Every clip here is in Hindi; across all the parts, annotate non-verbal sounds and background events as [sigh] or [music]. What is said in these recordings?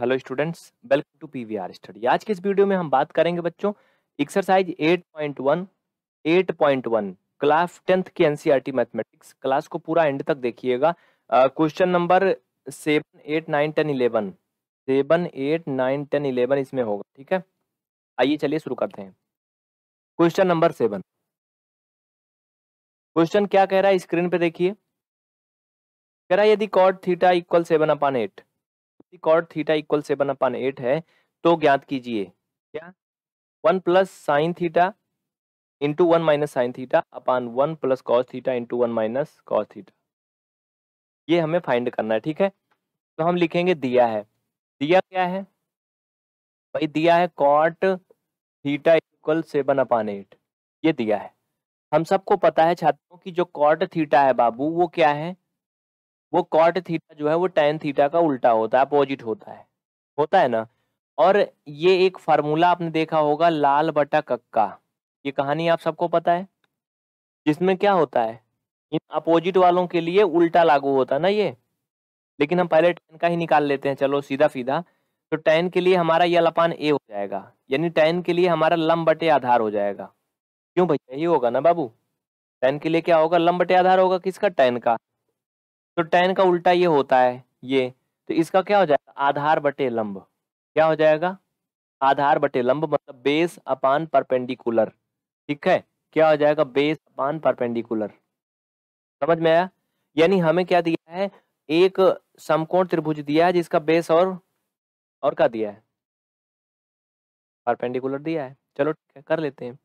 Hello students welcome to PVR study आज के इस वीडियो में हम बात करेंगे बच्चों एक्सरसाइज 8.1 8.1 क्लास टेंथ की एनसीईआरटी मैथमेटिक्स क्लास को पूरा एंड तक देखिएगा question number seven eight nine ten eleven seven eight nine ten eleven इसमें होगा ठीक है आइए चलिए शुरू करते हैं क्वेश्चन नंबर सेवन क्वेश्चन क्या कह रहा है स्क्रीन पे देखिए कह रहा है यदि cot theta equal seven upon eight cot theta equal seven upon eight है तो ज्ञात कीजिए क्या one plus sine theta into one minus sine theta upon one plus cos theta into one minus cos theta ये हमें फाइंड करना है ठीक है तो हम लिखेंगे दिया है दिया क्या है भाई दिया है cot theta equal seven upon eight ये दिया है हम सबको पता है छात्रों की जो कॉट थीटा है बाबू वो क्या है वो कॉट थीटा जो है वो टेन थीटा का उल्टा होता है अपोजिट होता है होता है ना और ये एक फार्मूला आपने देखा होगा लाल बटा कक्का ये कहानी आप सबको पता है जिसमें क्या होता है इन अपोजिट वालों के लिए उल्टा लागू होता है ना ये लेकिन हम पहले टेन का ही निकाल लेते हैं चलो सीधा सीधा तो टेन के लिए हमारा यह लपान ए हो जाएगा यानी टेन के लिए हमारा लम्बटे बटे आधार हो जाएगा क्यों भैया यही होगा ना बाबू टेन के लिए क्या होगा लम बटे आधार होगा किसका टेन का तो टेन का उल्टा ये होता है ये तो इसका क्या हो जाएगा आधार बटे लंब क्या हो जाएगा आधार बटे लंब मतलब बेस अपान परपेंडिकुलर ठीक है क्या हो जाएगा बेस अपान परपेंडिकुलर समझ में आया यानी हमें क्या दिया है एक समकोण त्रिभुज दिया है जिसका बेस और और क्या दिया है परपेंडिकुलर दिया है चलो ठीक है कर लेते हैं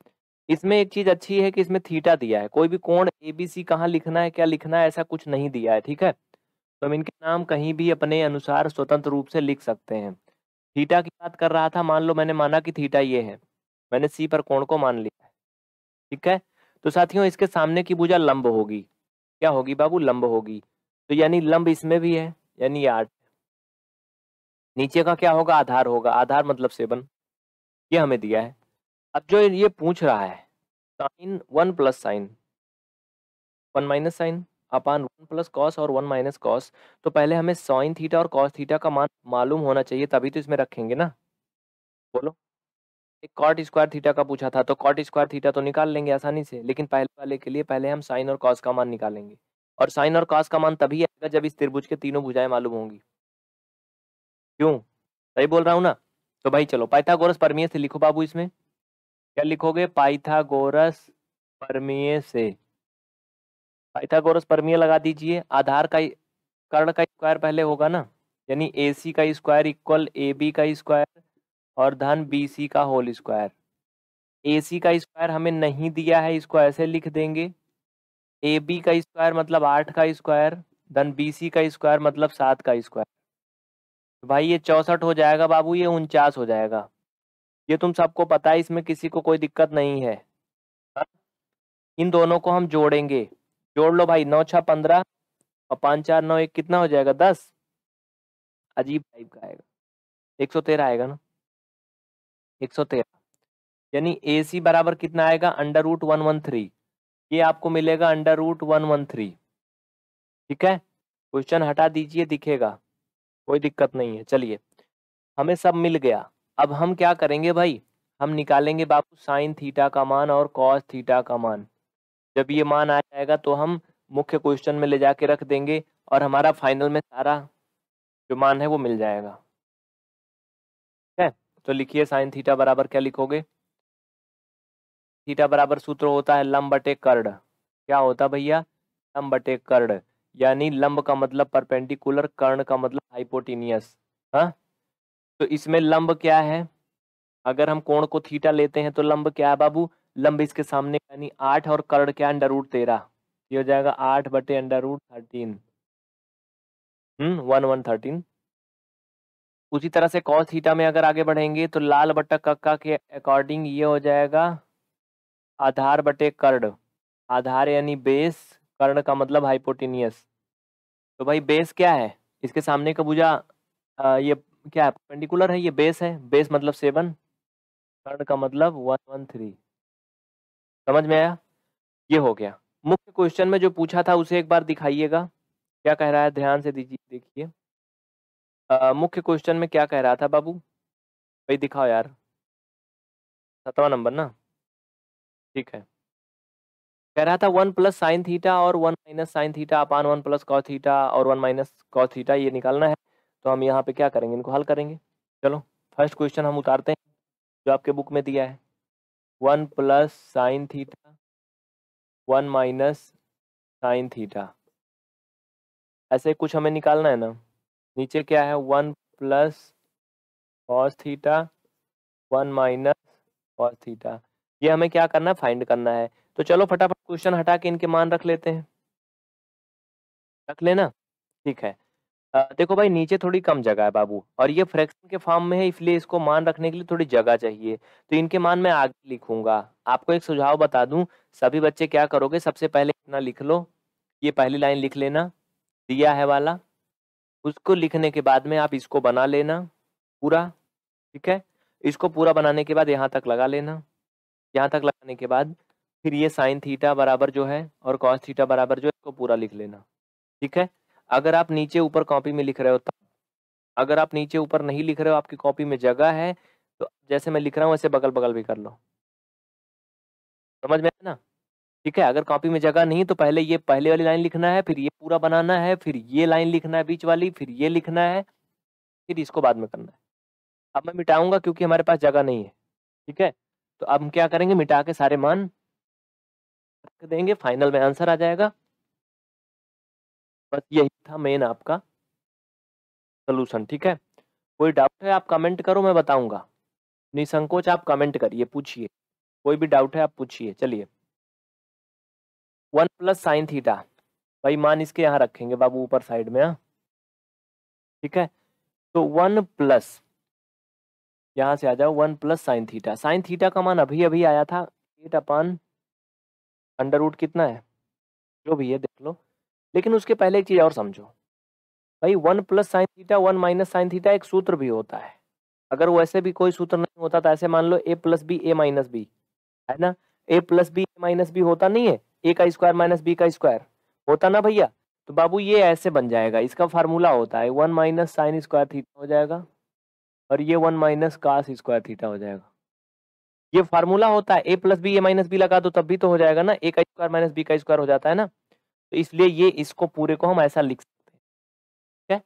इसमें एक चीज अच्छी है कि इसमें थीटा दिया है कोई भी कोण एबीसी कहाँ लिखना है क्या लिखना है ऐसा कुछ नहीं दिया है ठीक है तो हम इनके नाम कहीं भी अपने अनुसार स्वतंत्र रूप से लिख सकते हैं थीटा की बात कर रहा था मान लो मैंने माना कि थीटा ये है मैंने सी पर कोण को मान लिया है ठीक है तो साथियों इसके सामने की भुजा लंब होगी क्या होगी बाबू लंब होगी तो यानी लंब इसमें भी है यानी आठ नीचे का क्या होगा आधार होगा आधार मतलब सेवन ये हमें दिया है अब जो ये पूछ रहा है sine one plus sine one minus sine upon one plus cos और वन माइनस कॉस तो पहले हमें साइन थीटा और कॉस थीटा का मान मालूम होना चाहिए तभी तो इसमें रखेंगे ना बोलो एक कॉट स्क्वायर थीटा का पूछा था तो कॉट स्क्वायर थीटा तो निकाल लेंगे आसानी से लेकिन पहले वाले के लिए पहले हम साइन और कॉस का मान निकालेंगे और साइन और कॉस का मान तभी आएगा जब इस त्रिभुज के तीनों भुजाएं मालूम होंगी क्यों सही बोल रहा हूँ ना तो भाई चलो पाइथागोरस परमिय से लिखो बाबू इसमें क्या लिखोगे पाइथागोरस परमीय से पाइथागोरस परमीय लगा दीजिए आधार का कर्ण का स्क्वायर पहले होगा ना यानी ए सी का स्क्वायर इक्वल ए बी का स्क्वायर और धन बी सी का होल स्क्वायर ए सी का स्क्वायर हमें नहीं दिया है इसको ऐसे लिख देंगे ए बी का स्क्वायर मतलब आठ का स्क्वायर धन बी सी का स्क्वायर मतलब सात का स्क्वायर तो भाई ये चौसठ हो जाएगा बाबू ये उनचास हो जाएगा ये तुम सबको पता है इसमें किसी को कोई दिक्कत नहीं है हाँ? इन दोनों को हम जोड़ेंगे जोड़ लो भाई नौ छः पंद्रह और पाँच चार नौ एक कितना हो जाएगा दस अजीब टाइप का आएगा एक सौ तेरह आएगा ना एक सौ तेरह यानी ए सी बराबर कितना आएगा under root one one three ये आपको मिलेगा under root one one three ठीक है क्वेश्चन हटा दीजिए दिखेगा कोई दिक्कत नहीं है चलिए हमें सब मिल गया अब हम क्या करेंगे भाई हम निकालेंगे बापू साइन थीटा का मान और कॉस थीटा का मान जब ये मान आ जाएगा तो हम मुख्य क्वेश्चन में ले जाके रख देंगे और हमारा फाइनल में सारा जो मान है वो मिल जाएगा ठीक है तो लिखिए साइन थीटा बराबर क्या लिखोगे थीटा बराबर सूत्र होता है लंब बटे कर्ड क्या होता भैया लंब बटे कर्ड यानी लंब का मतलब परपेंडिकुलर कर्ण का मतलब हाइपोटीनियस हाँ तो इसमें लंब क्या है अगर हम कोण को थीटा लेते हैं तो लंब क्या है बाबू लंब इसके सामने यानी आठ और कर्ण क्या अंडर रूट तेरह ये हो जाएगा आठ बटे under root thirteen hmm one one thirteen उसी तरह से कॉस थीटा में अगर आगे बढ़ेंगे तो लाल बटा कक्का के अकॉर्डिंग ये हो जाएगा आधार बटे कर्ण आधार यानी बेस कर्ण का मतलब हाइपोटिनियस तो भाई बेस क्या है इसके सामने का बुझा ये क्या पेंडिकुलर है ये बेस है बेस मतलब सेवन कर्ण का मतलब वन वन थ्री समझ में आया ये हो गया मुख्य क्वेश्चन में जो पूछा था उसे एक बार दिखाइएगा क्या कह रहा है ध्यान से दीजिए देखिए मुख्य क्वेश्चन में क्या कह रहा था बाबू भाई दिखाओ यार सतवा नंबर ना ठीक है कह रहा था वन प्लस साइन थीटा और one minus sine theta upon one plus cos theta और वन माइनस कॉ थीटा ये निकालना है तो हम यहाँ पे क्या करेंगे इनको हल करेंगे चलो फर्स्ट क्वेश्चन हम उतारते हैं जो आपके बुक में दिया है one plus sine theta one minus sine theta ऐसे कुछ हमें निकालना है ना नीचे क्या है one plus cos theta one minus cos theta ये हमें क्या करना है फाइंड करना है तो चलो फटाफट क्वेश्चन हटा के इनके मान रख लेते हैं रख लेना ठीक है देखो भाई नीचे थोड़ी कम जगह है बाबू और ये फ्रैक्शन के फॉर्म में है इसलिए इसको मान रखने के लिए थोड़ी जगह चाहिए तो इनके मान मैं आगे लिखूंगा आपको एक सुझाव बता दूं सभी बच्चे क्या करोगे सबसे पहले इतना लिख लो ये पहली लाइन लिख लेना दिया है वाला उसको लिखने के बाद में आप इसको बना लेना पूरा ठीक है इसको पूरा बनाने के बाद यहाँ तक लगा लेना यहाँ तक लगाने के बाद फिर ये साइन थीटा बराबर जो है और कॉस थीटा बराबर जो है इसको पूरा लिख लेना ठीक है अगर आप नीचे ऊपर कॉपी में लिख रहे हो तब अगर आप नीचे ऊपर नहीं लिख रहे हो आपकी कॉपी में जगह है तो जैसे मैं लिख रहा हूँ ऐसे बगल बगल भी कर लो समझ में आया ना ठीक है अगर कॉपी में जगह नहीं तो पहले ये पहले वाली लाइन लिखना है फिर ये पूरा बनाना है फिर ये लाइन लिखना है बीच वाली फिर ये लिखना है फिर इसको बाद में करना है अब मैं मिटाऊंगा क्योंकि हमारे पास जगह नहीं है ठीक है तो अब हम क्या करेंगे मिटा के सारे मान रख देंगे फाइनल में आंसर आ जाएगा बस यही था मेन आपका सोलूशन ठीक है कोई डाउट है आप कमेंट करो मैं बताऊंगा निसंकोच आप कमेंट करिए पूछिए कोई भी डाउट है आप पूछिए चलिए वन प्लस साइन थीटा भाई मान इसके यहाँ रखेंगे बाबू ऊपर साइड में हाँ ठीक है तो वन प्लस यहाँ से आ जाओ one plus sine theta sine theta का मान अभी अभी आया था एट अपान अंडर रूट कितना है जो भी है देख लो लेकिन उसके पहले एक चीज और समझो भाई one plus sine theta one minus sine theta एक सूत्र भी होता है अगर वैसे भी कोई सूत्र नहीं होता तो ऐसे मान लो A plus B A minus B है ना A plus B A minus B होता नहीं है ए का स्क्वायर माइनस बी का स्क्वायर होता ना भैया तो बाबू ये ऐसे बन जाएगा इसका फार्मूला होता है one minus sine square theta हो जाएगा और ये one minus cos square theta हो जाएगा ये फार्मूला होता है A plus B A minus B लगा दो तब भी तो हो जाएगा ना ए का स्क्वायर माइनस बी का स्क्वायर हो जाता है ना तो इसलिए ये इसको पूरे को हम ऐसा लिख सकते हैं ठीक है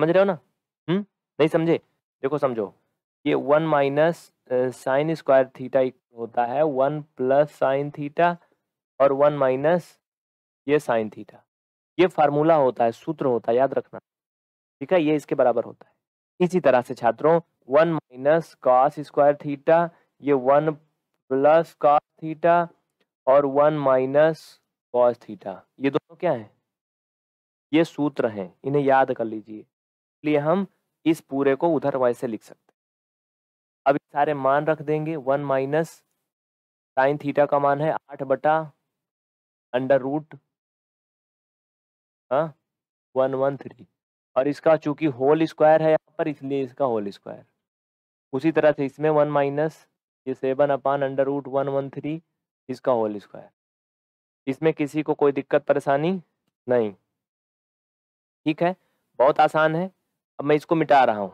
समझ रहे हो ना हम्म नहीं समझे देखो समझो ये one minus sine square theta होता है वन प्लस साइन थीटा और वन माइनस ये साइन थीटा ये फार्मूला होता है सूत्र होता है याद रखना ठीक है ये इसके बराबर होता है इसी तरह से छात्रों one minus cos square theta ये वन प्लस कॉस थीटा और वन माइनस कॉस थीटा ये दोनों क्या हैं ये सूत्र हैं इन्हें याद कर लीजिए इसलिए हम इस पूरे को उधर वाई से लिख सकते अब सारे मान रख देंगे वन माइनस साइन थीटा का मान है आठ बटा अंडर रूट हाँ वन वन थ्री और इसका चूंकि होल स्क्वायर है यहाँ पर इसलिए इसका होल स्क्वायर उसी तरह से इसमें वन माइनस ये seven upon under root one one three इसका होल स्क्वायर इसमें किसी को कोई दिक्कत परेशानी नहीं ठीक है बहुत आसान है अब मैं इसको मिटा रहा हूँ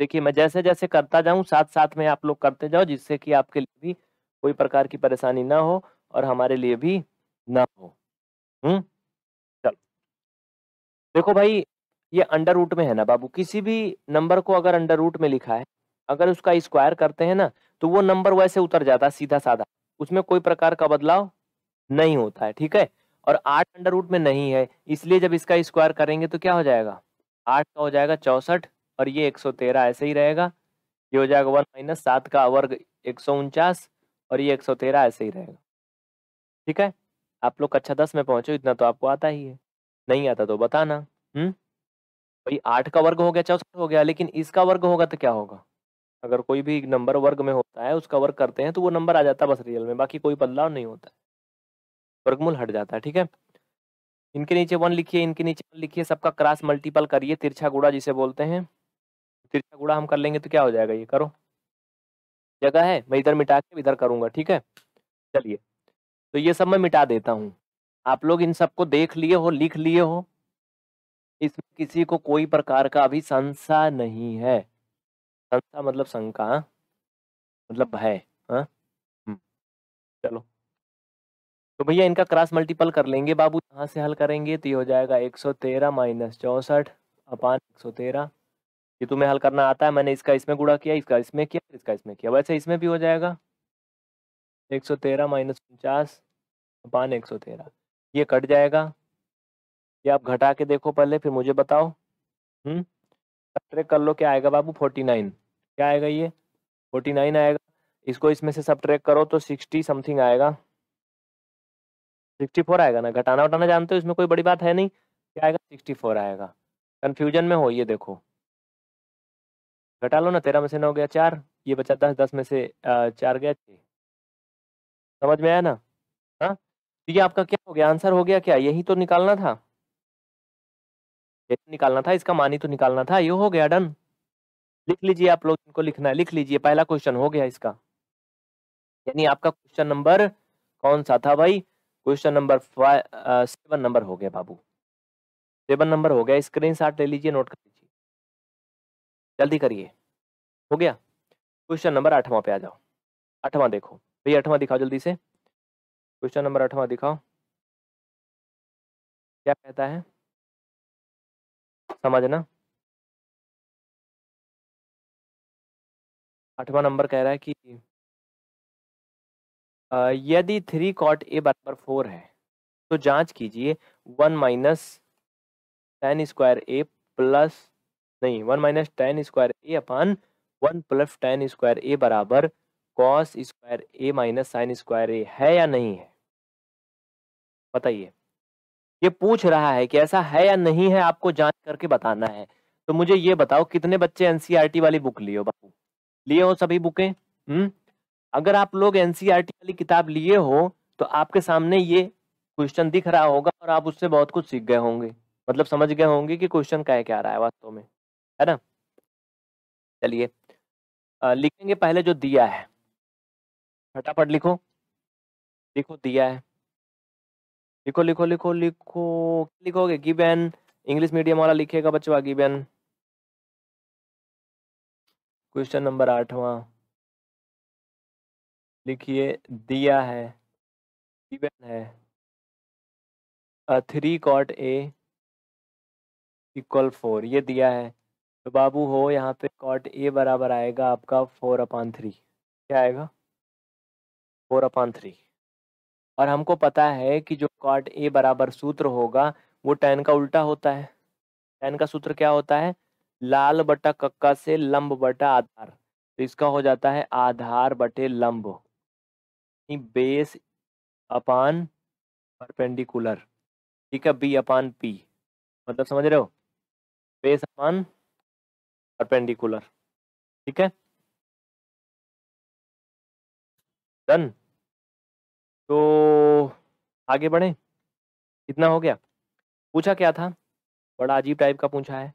देखिए मैं जैसे जैसे करता जाऊँ साथ साथ में आप लोग करते जाओ जिससे कि आपके लिए भी कोई प्रकार की परेशानी ना हो और हमारे लिए भी ना हो हम्म चलो देखो भाई ये अंडर रूट में है ना बाबू किसी भी नंबर को अगर अंडर रूट में लिखा है अगर उसका स्क्वायर करते हैं ना तो वो नंबर वैसे उतर जाता सीधा साधा उसमें कोई प्रकार का बदलाव नहीं होता है ठीक है और आठ अंडर रूट में नहीं है इसलिए जब इसका स्क्वायर करेंगे तो क्या हो जाएगा आठ का हो जाएगा चौसठ और ये एक सौ तेरह ऐसे ही रहेगा ये हो जाएगा वन माइनस सात का वर्ग एक सौ उनचास और ये एक सौ तेरह ऐसे ही रहेगा ठीक है आप लोग कक्षा दस में पहुंचो इतना तो आपको आता ही है नहीं आता तो बताना हम्म भाई आठ का वर्ग हो गया चौसठ हो गया लेकिन इसका वर्ग होगा तो क्या होगा अगर कोई भी नंबर वर्ग में होता है उसका वर्ग करते हैं तो वो नंबर आ जाता है बस रियल में बाकी कोई बदलाव नहीं होता है वर्गमूल हट जाता है ठीक है इनके नीचे वन लिखिए इनके नीचे वन लिखिए सबका क्रॉस मल्टीपल करिए तिरछा गुड़ा जिसे बोलते हैं तिरछा गुड़ा हम कर लेंगे तो क्या हो जाएगा ये करो जगह है मैं इधर मिटा के इधर करूंगा ठीक है चलिए तो ये सब मैं मिटा देता हूँ आप लोग इन सबको देख लिए हो लिख लिए हो इसमें किसी को कोई प्रकार का अभी संसा नहीं है संसा मतलब शंका मतलब भय हाँ? हम्म, चलो तो भैया इनका क्रॉस मल्टीपल कर लेंगे बाबू यहाँ से हल करेंगे तो ये हो जाएगा एक सौ तेरह माइनस चौंसठ अपान एक सौ तेरह ये तुम्हें हल करना आता है मैंने इसका इसमें गुड़ा किया इसका इसमें किया इसका इसमें किया वैसे इसमें भी हो जाएगा एक सौ तेरह माइनस उनचास अपान एक सौ तेरह ये कट जाएगा ये आप घटा के देखो पहले फिर मुझे बताओ हम्म? सब्ट्रैक कर लो क्या आएगा बाबू फोर्टी नाइन क्या आएगा ये फोर्टी नाइन आएगा इसको इसमें से सब्ट्रैक करो तो सिक्सटी समथिंग आएगा फोर आएगा ना घटाना उठाना जानते हो इसमें कोई बड़ी बात है नहीं क्या आएगा सिक्सटी फोर आएगा कन्फ्यूजन में हो ये देखो घटा लो ना तेरह में से नौ गया चार ये बचा दस दस में से चार गया छः समझ में आया ना हाँ तो ये आपका क्या हो गया आंसर हो गया क्या यही तो निकालना था यही तो निकालना था इसका मानी तो निकालना था ये हो गया डन लिख लीजिए आप लोग इनको लिखना है लिख लीजिए पहला क्वेश्चन हो गया इसका यानी आपका क्वेश्चन नंबर कौन सा था भाई क्वेश्चन नंबर सेवन नंबर हो गया बाबू सेवन नंबर हो गया स्क्रीन शॉट ले लीजिए नोट कर लीजिए जल्दी करिए हो गया क्वेश्चन नंबर आठवां पे आ जाओ आठवां देखो भैया आठवां दिखाओ जल्दी से क्वेश्चन नंबर आठवां दिखाओ क्या कहता है समझना आठवां नंबर कह रहा है कि यदि थ्री कॉट ए बराबर फोर है तो जांच कीजिए one minus tan square A plus नहीं one minus tan square A upon one plus tan square A बराबर cos square A minus sine square A है या नहीं है बताइए ये पूछ रहा है कि ऐसा है या नहीं है आपको जांच करके बताना है तो मुझे ये बताओ कितने बच्चे एनसीईआरटी e वाली बुक लिए हो बाबू लिए हो सभी बुकें हम्म अगर आप लोग एनसीईआरटी e वाली किताब लिए हो तो आपके सामने ये क्वेश्चन दिख रहा होगा और आप उससे बहुत कुछ सीख गए होंगे मतलब समझ गए होंगे कि क्वेश्चन का क्या रहा है वास्तव में है ना चलिए लिखेंगे पहले जो दिया है फटाफट लिखो लिखो दिया है लिखो लिखो लिखो लिखो लिखोगे गिवन इंग्लिश मीडियम वाला लिखेगा बच्चवा गिवन क्वेश्चन नंबर आठवां लिखिए दिया है गिवन है three cot A equal four ये दिया है तो बाबू हो यहाँ पे कॉट ए बराबर आएगा आपका फोर अपान थ्री क्या आएगा फोर अपान थ्री और हमको पता है कि जो कॉट ए बराबर सूत्र होगा वो टेन का उल्टा होता है टेन का सूत्र क्या होता है लाल बटा कक्का से लंब बटा आधार तो इसका हो जाता है आधार बटे लंब बेस अपान परपेंडिकुलर ठीक है बी अपान पी मतलब समझ रहे हो बेस अपान परपेंडिकुलर ठीक है डन तो आगे बढ़े कितना हो गया पूछा क्या था बड़ा अजीब टाइप का पूछा है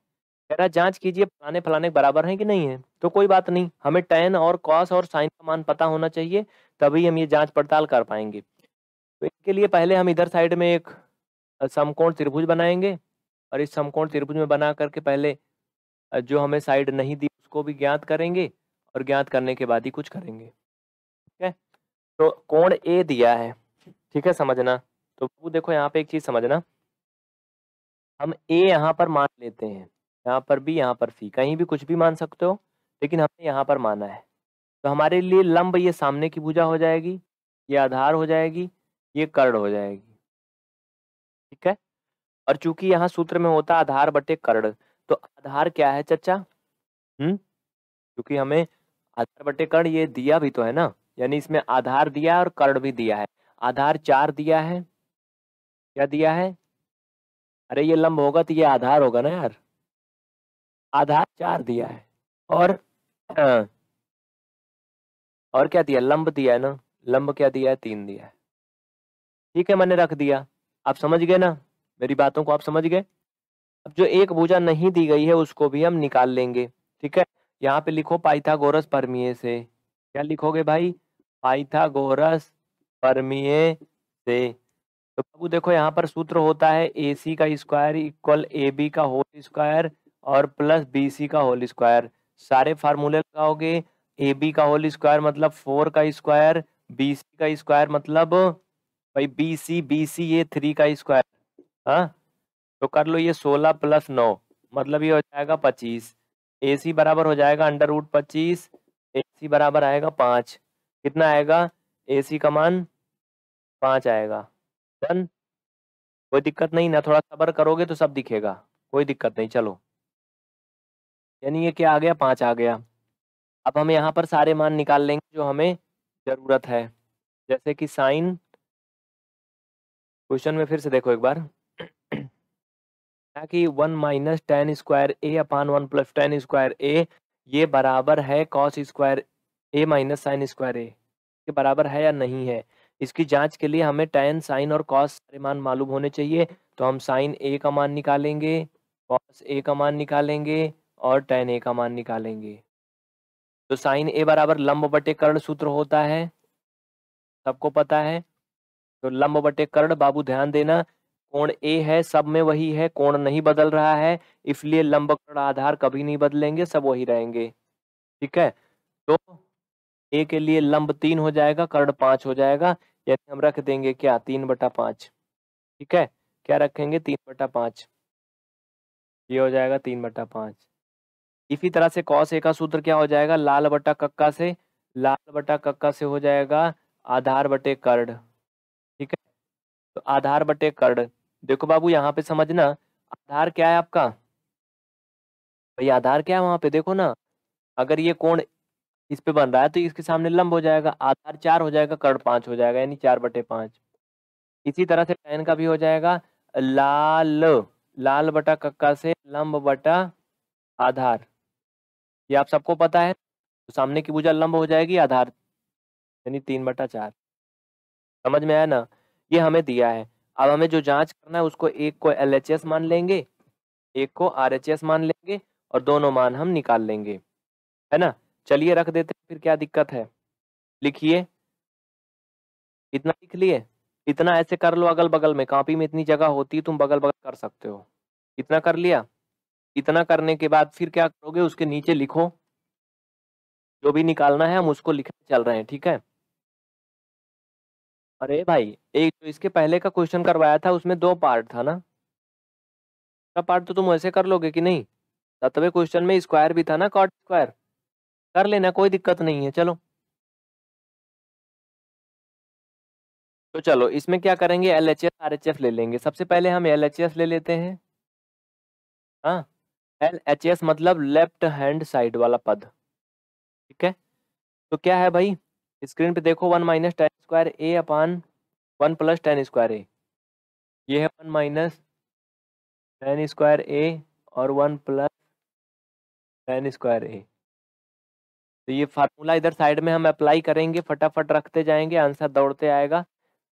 जरा जांच कीजिए पुराने फलाने बराबर हैं कि नहीं है तो कोई बात नहीं हमें टेन और कॉस और साइन का मान पता होना चाहिए तभी हम ये जांच पड़ताल कर पाएंगे तो इसके लिए पहले हम इधर साइड में एक समकोण त्रिभुज बनाएंगे और इस समकोण त्रिभुज में बना करके पहले जो हमें साइड नहीं दी उसको भी ज्ञात करेंगे और ज्ञात करने के बाद ही कुछ करेंगे ठीक है तो कोण ए दिया है ठीक है समझना तो देखो यहाँ पे एक चीज समझना हम ए यहाँ पर मान लेते हैं यहाँ पर भी यहाँ पर सी कहीं भी कुछ भी मान सकते हो लेकिन हमने यहाँ पर माना है तो हमारे लिए लंब ये सामने की भुजा हो जाएगी ये आधार हो जाएगी ये कर्ण हो जाएगी ठीक है और चूंकि यहाँ सूत्र में होता आधार बटे कर्ण तो आधार क्या है चर्चा हम्म क्योंकि हमें आधार बटे कर्ण ये दिया भी तो है ना यानी इसमें आधार दिया और कर्ण भी दिया है आधार चार दिया है क्या दिया है अरे ये लंब होगा तो ये आधार होगा ना यार आधार चार दिया है और आ, हाँ। और क्या दिया लंब दिया है ना लंब क्या दिया है तीन दिया है ठीक है मैंने रख दिया आप समझ गए ना मेरी बातों को आप समझ गए अब जो एक भुजा नहीं दी गई है उसको भी हम निकाल लेंगे ठीक है यहाँ पे लिखो पाइथागोरस परमीय से क्या लिखोगे भाई पाइथागोरस परमीय से तो बाबू देखो यहाँ पर सूत्र होता है ए सी का स्क्वायर इक्वल ए बी का होल स्क्वायर और प्लस बी सी का होल स्क्वायर सारे फार्मूले लगाओगे ए बी का होल स्क्वायर मतलब फोर का स्क्वायर बी सी का स्क्वायर मतलब भाई बी सी बी सी ये थ्री का स्क्वायर हाँ तो कर लो ये सोलह प्लस नौ मतलब ये हो जाएगा पच्चीस ए सी बराबर हो जाएगा अंडर रूट पच्चीस ए सी बराबर आएगा पाँच कितना आएगा ए सी का मान पाँच आएगा डन कोई दिक्कत नहीं ना थोड़ा सबर करोगे तो सब दिखेगा कोई दिक्कत नहीं चलो यानी ये क्या आ गया पाँच आ गया अब हम यहाँ पर सारे मान निकाल लेंगे जो हमें ज़रूरत है जैसे कि साइन क्वेश्चन में फिर से देखो एक बार कि one minus tan square A upon one plus tan square A ये बराबर है cos square A minus sine square A के बराबर है या नहीं है इसकी जांच के लिए हमें टेन साइन और कॉस सारे मान मालूम होने चाहिए तो हम साइन ए का मान निकालेंगे कॉस ए का मान निकालेंगे और टेन ए का मान निकालेंगे तो साइन ए बराबर लंब बटे कर्ण सूत्र होता है सबको पता है तो लंब बटे कर्ण बाबू ध्यान देना कोण ए है सब में वही है कोण नहीं बदल रहा है इसलिए लंब कर्ण आधार कभी नहीं बदलेंगे सब वही रहेंगे ठीक है तो ए के लिए लंब तीन हो जाएगा कर्ण पांच हो जाएगा यानी हम रख देंगे क्या तीन बटा पांच ठीक है क्या रखेंगे तीन बटा पांच ये हो जाएगा तीन बटा पांच इसी तरह से कॉस ए का सूत्र क्या हो जाएगा लाल बटा कक्का से लाल बटा कक्का से हो जाएगा आधार बटे कर्ड ठीक है तो आधार बटे कर्ड देखो बाबू यहाँ पे समझना आधार क्या है आपका भाई आधार क्या है वहां पे देखो ना अगर ये कोण इस पे बन रहा है तो इसके सामने लंब हो जाएगा आधार चार हो जाएगा कर्ड पांच हो जाएगा यानी चार बटे पांच इसी तरह से टैन का भी हो जाएगा लाल लाल बटा कक्का से लंब बटा आधार ये आप सबको पता है तो सामने की भुजा लंब हो जाएगी आधार यानी तीन बटा चार समझ में आया ना ये हमें दिया है अब हमें जो जांच करना है उसको एक को एल मान लेंगे एक को आर मान लेंगे और दोनों मान हम निकाल लेंगे है ना चलिए रख देते हैं फिर क्या दिक्कत है लिखिए इतना लिख लिए इतना ऐसे कर लो अगल बगल में कॉपी में इतनी जगह होती है तुम बगल बगल कर सकते हो इतना कर लिया इतना करने के बाद फिर क्या करोगे उसके नीचे लिखो जो भी निकालना है हम उसको लिखने चल रहे हैं ठीक है अरे भाई एक जो तो इसके पहले का क्वेश्चन करवाया था उसमें दो पार्ट था ना दूसरा पार्ट तो तुम ऐसे कर लोगे कि नहीं सतवे क्वेश्चन में स्क्वायर भी था ना कॉट स्क्वायर कर लेना कोई दिक्कत नहीं है चलो तो चलो इसमें क्या करेंगे L H F R H F ले लेंगे सबसे पहले हम एल एच एफ ले लेते हैं हाँ एल एच एस मतलब लेफ्ट हैंड साइड वाला पद ठीक है तो क्या है भाई स्क्रीन पे देखो one minus tan square A upon one plus tan square A ये है one minus tan square A और one plus tan square A तो ये फार्मूला इधर साइड में हम अप्लाई करेंगे फटाफट रखते जाएंगे आंसर दौड़ते आएगा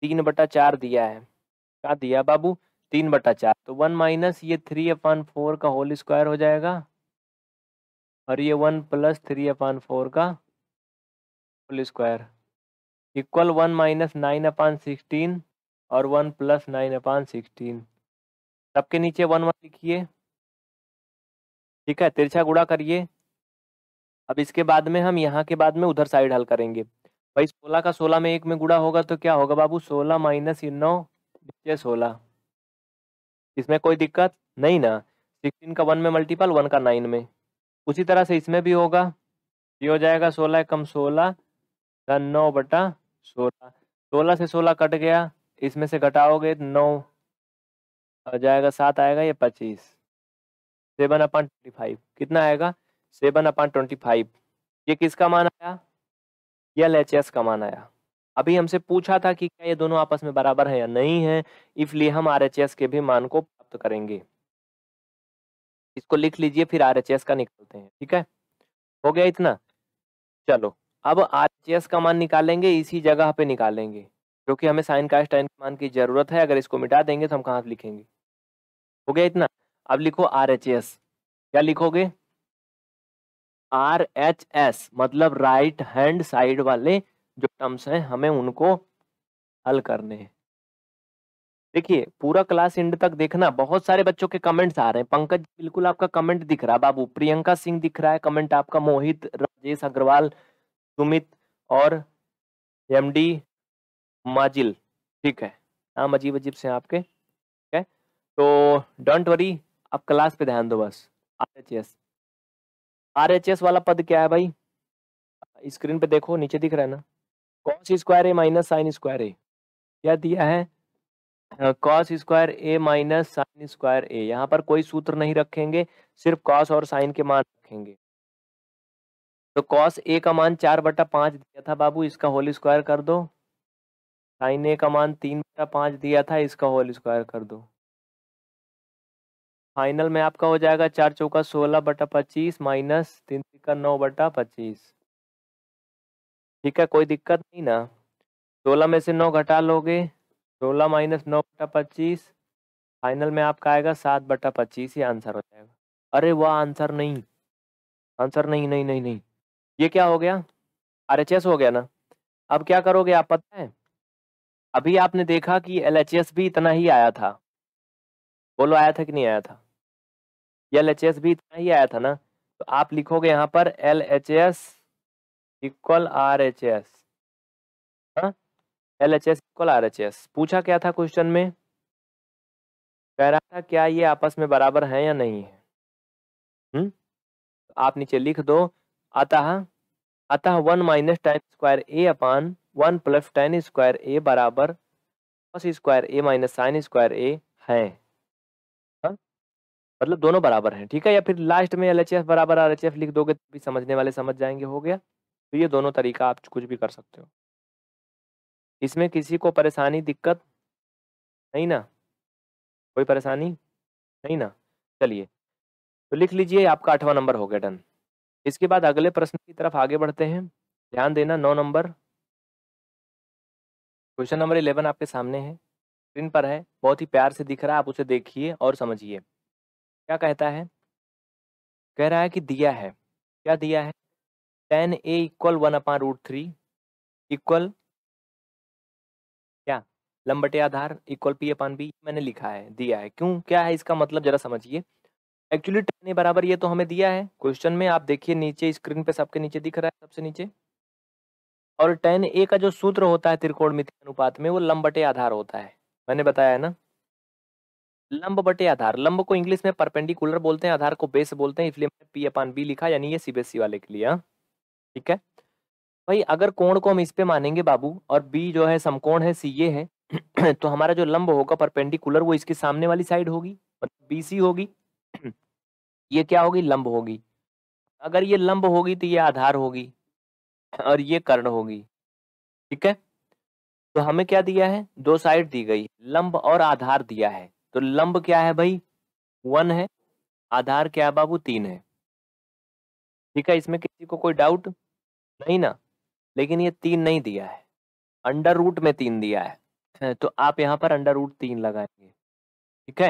तीन बटा चार दिया है क्या दिया बाबू तीन बटा चार तो वन माइनस ये थ्री अपान फोर का होल स्क्वायर हो जाएगा और ये one plus three upon four का whole square equal one minus nine upon sixteen और one plus nine upon sixteen सबके नीचे वन वन लिखिए ठीक है तिरछा गुड़ा करिए अब इसके बाद में हम यहाँ के बाद में उधर साइड हल करेंगे भाई सोलह का सोलह में एक में गुड़ा होगा तो क्या होगा बाबू सोलह माइनस नौ सोलह इसमें कोई दिक्कत नहीं ना सिक्सटीन का वन में मल्टीपल वन का नाइन में उसी तरह से इसमें भी होगा ये हो जाएगा सोलह कम सोलह धन नौ बटा सोलह सोलह से सोलह कट गया इसमें से घटाओगे तो नौ हो जाएगा सात आएगा ये पच्चीस सेवन अपॉइंट ट्वेंटी फाइव कितना आएगा सेवन अपॉइंट ट्वेंटी फाइव ये किसका मान आया ये एल एच एस का मान आया अभी हमसे पूछा था कि क्या ये दोनों आपस में बराबर है या नहीं है इसलिए हम आर के भी मान को प्राप्त करेंगे इसको लिख लीजिए फिर आर का निकालते हैं ठीक है हो गया इतना चलो अब आर का मान निकालेंगे इसी जगह पे निकालेंगे क्योंकि हमें साइन का स्टाइन मान की जरूरत है अगर इसको मिटा देंगे तो हम कहाँ लिखेंगे हो गया इतना अब लिखो आर क्या लिखोगे आर एच एस मतलब राइट हैंड साइड वाले जो टर्म्स हैं हमें उनको हल करने हैं देखिए पूरा क्लास एंड तक देखना बहुत सारे बच्चों के कमेंट्स आ रहे हैं पंकज बिल्कुल आपका कमेंट दिख रहा है बाबू प्रियंका सिंह दिख रहा है कमेंट आपका मोहित राजेश अग्रवाल सुमित और एम डी माजिल ठीक है नाम अजीब अजीब से आपके ठीक है तो डोंट वरी आप क्लास पे ध्यान दो बस R H S R H S वाला पद क्या है भाई स्क्रीन पे देखो नीचे दिख रहा है ना cos square A minus sine square A क्या दिया है cos square A minus sine square A यहाँ पर कोई सूत्र नहीं रखेंगे सिर्फ कॉस और साइन के मान रखेंगे तो कॉस ए का मान चार बटा पाँच दिया था बाबू इसका होल स्क्वायर कर दो साइन ए का मान तीन बटा पाँच दिया था इसका होल स्क्वायर कर दो फाइनल में आपका हो जाएगा चार चौका सोलह बटा पच्चीस माइनस तीन का नौ बटा पच्चीस ठीक है कोई दिक्कत नहीं ना सोलह में से नौ घटा लोगे सोलह माइनस नौ बटा पच्चीस फाइनल में आपका आएगा सात बटा पच्चीस ही आंसर हो जाएगा अरे वह आंसर नहीं आंसर नहीं नहीं नहीं नहीं ये क्या हो गया आर एच एस हो गया ना अब क्या करोगे आप पता है अभी आपने देखा कि एल एच एस भी इतना ही आया था बोलो आया था कि नहीं आया था एल एच एस भी इतना ही आया था ना तो आप लिखोगे यहाँ पर L H S equal R H S L H S equal R H S पूछा क्या था क्वेश्चन में कह रहा था क्या ये आपस में बराबर है या नहीं है हम्म? हुँ? आप नीचे लिख दो अतः अतः one minus tan square A upon one plus tan square A बराबर plus square A minus sine square A है मतलब दोनों बराबर हैं ठीक है या फिर लास्ट में एल बराबर आर लिख दोगे तो भी समझने वाले समझ जाएंगे हो गया तो ये दोनों तरीका आप कुछ भी कर सकते हो इसमें किसी को परेशानी दिक्कत नहीं ना कोई परेशानी नहीं ना चलिए तो लिख लीजिए आपका आठवां नंबर हो गया डन इसके बाद अगले प्रश्न की तरफ आगे बढ़ते हैं ध्यान देना नौ नंबर क्वेश्चन नंबर इलेवन आपके सामने है स्क्रीन पर है बहुत ही प्यार से दिख रहा है आप उसे देखिए और समझिए क्या कहता है कह रहा है कि दिया है क्या दिया है tan A equal one upon root three equal क्या लंबटे आधार इक्वल पी अपान बी मैंने लिखा है दिया है क्यों क्या है इसका मतलब जरा समझिए एक्चुअली टेन ए बराबर ये तो हमें दिया है क्वेश्चन में आप देखिए नीचे स्क्रीन पे सबके नीचे दिख रहा है सबसे नीचे और टेन ए का जो सूत्र होता है मित्र अनुपात में वो लंबटे आधार होता है मैंने बताया है ना लंब बटे आधार लंब को इंग्लिश में परपेंडिकुलर बोलते हैं आधार को बेस बोलते हैं इसलिए मैंने पी अपान बी लिखा यानी ये सीबीएसई वाले के लिए हाँ। ठीक है भाई अगर कोण को हम इस पे मानेंगे बाबू और बी जो है समकोण है सी ए है [clears throat] तो हमारा जो लंब होगा परपेंडिकुलर वो इसके सामने वाली साइड होगी मतलब बी सी होगी [clears throat] ये क्या होगी लंब होगी अगर ये लंब होगी तो ये आधार होगी और ये कर्ण होगी ठीक है तो हमें क्या दिया है दो साइड दी गई लंब और आधार दिया है तो लंब क्या है भाई वन है आधार क्या है बाबू तीन है ठीक है इसमें किसी को कोई डाउट नहीं ना लेकिन ये तीन नहीं दिया है अंडर रूट में तीन दिया है तो आप यहाँ पर अंडर रूट तीन लगाएंगे ठीक है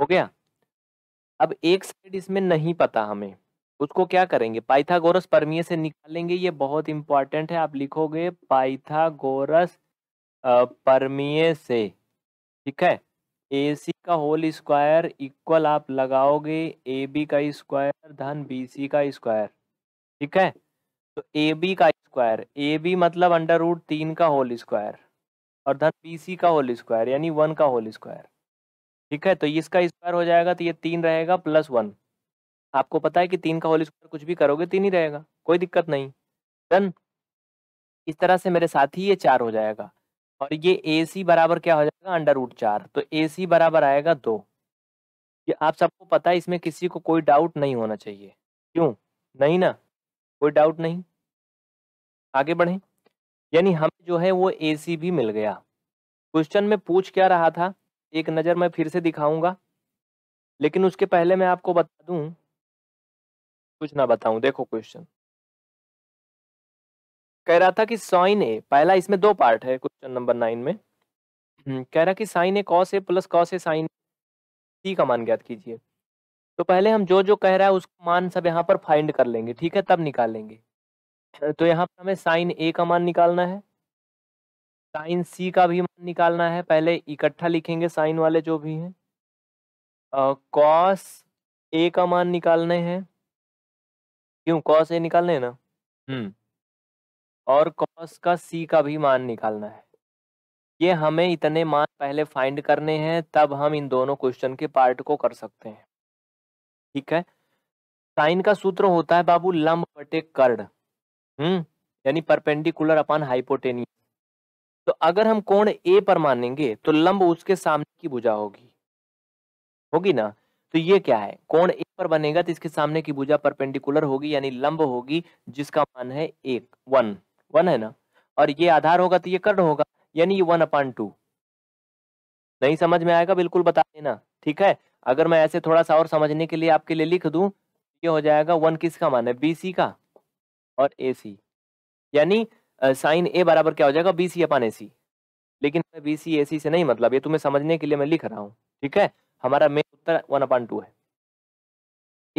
हो गया अब एक साइड इसमें नहीं पता हमें उसको क्या करेंगे पाइथागोरस परमीय से निकालेंगे ये बहुत इंपॉर्टेंट है आप लिखोगे पाइथागोरस परमीय से ठीक है ए सी का होल स्क्वायर इक्वल आप लगाओगे ए बी का स्क्वायर धन बी सी का स्क्वायर ठीक है तो ए बी का स्क्वायर ए बी मतलब अंडर रूट तीन का होल स्क्वायर और धन बी सी का होल स्क्वायर यानी वन का होल स्क्वायर ठीक है तो इसका स्क्वायर हो जाएगा तो ये तीन रहेगा प्लस वन आपको पता है कि तीन का होल स्क्वायर कुछ भी करोगे तीन ही रहेगा कोई दिक्कत नहीं धन इस तरह से मेरे साथ ही ये चार हो जाएगा और ये ए सी बराबर क्या हो जाएगा अंडर रूट चार तो ए सी बराबर आएगा दो ये आप सबको पता है इसमें किसी को कोई डाउट नहीं होना चाहिए क्यों नहीं ना कोई डाउट नहीं आगे बढ़े यानी हमें जो है वो ए सी भी मिल गया क्वेश्चन में पूछ क्या रहा था एक नज़र मैं फिर से दिखाऊंगा लेकिन उसके पहले मैं आपको बता दूं कुछ ना बताऊं देखो क्वेश्चन कह रहा था कि साइन ए पहला इसमें दो पार्ट है क्वेश्चन नंबर नाइन में हम्म, कह रहा कि sine A cos A plus cos A sine C का मान ज्ञात कीजिए तो पहले हम जो जो कह रहा है उसका मान सब यहाँ पर फाइंड कर लेंगे ठीक है तब निकालेंगे तो यहाँ पर हमें साइन ए का मान निकालना है साइन सी का भी मान निकालना है पहले इकट्ठा लिखेंगे साइन वाले जो भी हैं कॉस ए का मान निकालने हैं क्यों कॉस ए निकालने ना हम्म और कॉस का सी का भी मान निकालना है ये हमें इतने मान पहले फाइंड करने हैं तब हम इन दोनों क्वेश्चन के पार्ट को कर सकते हैं ठीक है साइन का सूत्र होता है बाबू लंब बटे कर्ण हम्म यानी परपेंडिकुलर अपन हाइपोटेनियस तो अगर हम कोण ए पर मानेंगे तो लंब उसके सामने की भुजा होगी होगी ना तो ये क्या है कोण ए पर बनेगा तो इसके सामने की भुजा परपेंडिकुलर होगी यानी लंब होगी जिसका मान है एक वन वन है ना और ये आधार होगा तो ये कर्ण होगा यानी ये वन अपॉन टू नहीं समझ में आएगा बिल्कुल बता देना ठीक है अगर मैं ऐसे थोड़ा सा और समझने के लिए आपके लिए लिख दूं ये हो जाएगा वन किसका मान है बी सी का और ए सी यानी साइन ए बराबर क्या हो जाएगा बी सी अपान ए सी लेकिन बी सी ए सी से नहीं मतलब ये तुम्हें समझने के लिए मैं लिख रहा हूँ ठीक है हमारा मेन उत्तर वन अपान टू है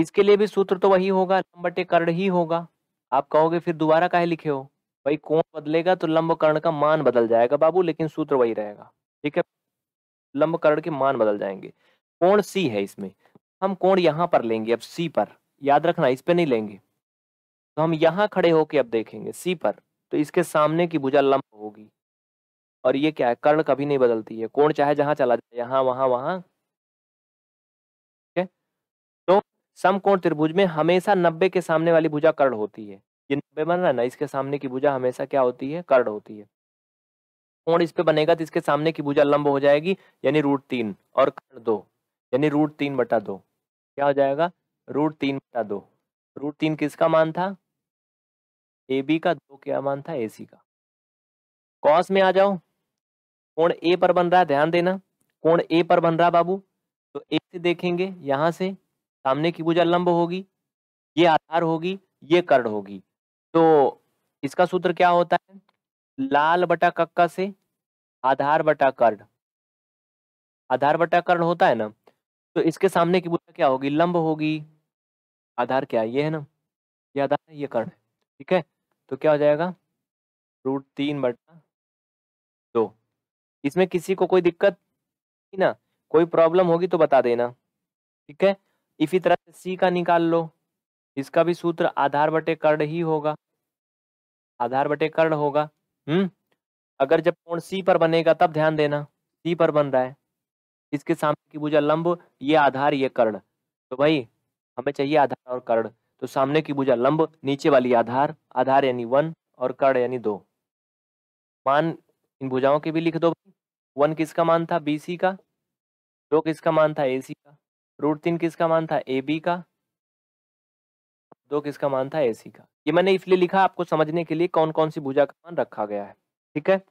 इसके लिए भी सूत्र तो वही होगा लंबटे कर्ण ही होगा आप कहोगे फिर दोबारा काहे लिखे हो भाई कौन बदलेगा तो लंब कर्ण का मान बदल जाएगा बाबू लेकिन सूत्र वही रहेगा ठीक है लंब कर्ण के मान बदल जाएंगे कोण सी है इसमें हम कोण यहाँ पर लेंगे अब सी पर याद रखना इस पर नहीं लेंगे तो हम यहाँ खड़े होके अब देखेंगे सी पर तो इसके सामने की भुजा लंब होगी और ये क्या है कर्ण कभी नहीं बदलती है कोण चाहे जहाँ चला जाए यहाँ वहाँ वहाँ ठीक है तो समकोण त्रिभुज में हमेशा नब्बे के सामने वाली भुजा कर्ण होती है ये नब्बे बन रहा है ना इसके सामने की भुजा हमेशा क्या होती है कर्ण होती है कोण इस पे बनेगा तो इसके सामने की भुजा लंब हो जाएगी यानी रूट तीन और कर्ण दो यानी रूट तीन बटा दो क्या हो जाएगा रूट तीन बटा दो रूट तीन किसका मान था ए बी का दो क्या मान था ए सी का कॉस में आ जाओ कोण ए पर बन रहा है ध्यान देना कोण ए पर बन रहा बाबू तो ए से देखेंगे यहां से सामने की भुजा लंब होगी ये आधार होगी ये कर्ण होगी तो इसका सूत्र क्या होता है लाल बटा कक्का से आधार बटा कर्ण आधार बटा कर्ण होता है ना तो इसके सामने की भुजा क्या होगी लंब होगी आधार क्या ये है ना ये आधार है ये कर्ण है ठीक है तो क्या हो जाएगा रूट तीन बटा दो इसमें किसी को कोई दिक्कत ना कोई प्रॉब्लम होगी तो बता देना ठीक है इसी तरह से सी का निकाल लो इसका भी सूत्र आधार बटे कर्ण ही होगा आधार बटे कर्ण होगा हम्म अगर जब कोण सी पर बनेगा तब ध्यान देना सी पर बन रहा है इसके सामने की भुजा लंब ये आधार ये कर्ण तो भाई हमें चाहिए आधार और कर्ण तो सामने की भुजा लंब नीचे वाली आधार आधार यानी वन और कर्ण यानी दो मान इन भुजाओं के भी लिख दो भाई वन किसका मान था बी सी का दो किसका मान था ए सी का रूट तीन किसका मान था ए बी का दो किसका मान था ए सी का ये मैंने इसलिए लिखा आपको समझने के लिए कौन कौन सी भुजा का मान रखा गया है ठीक है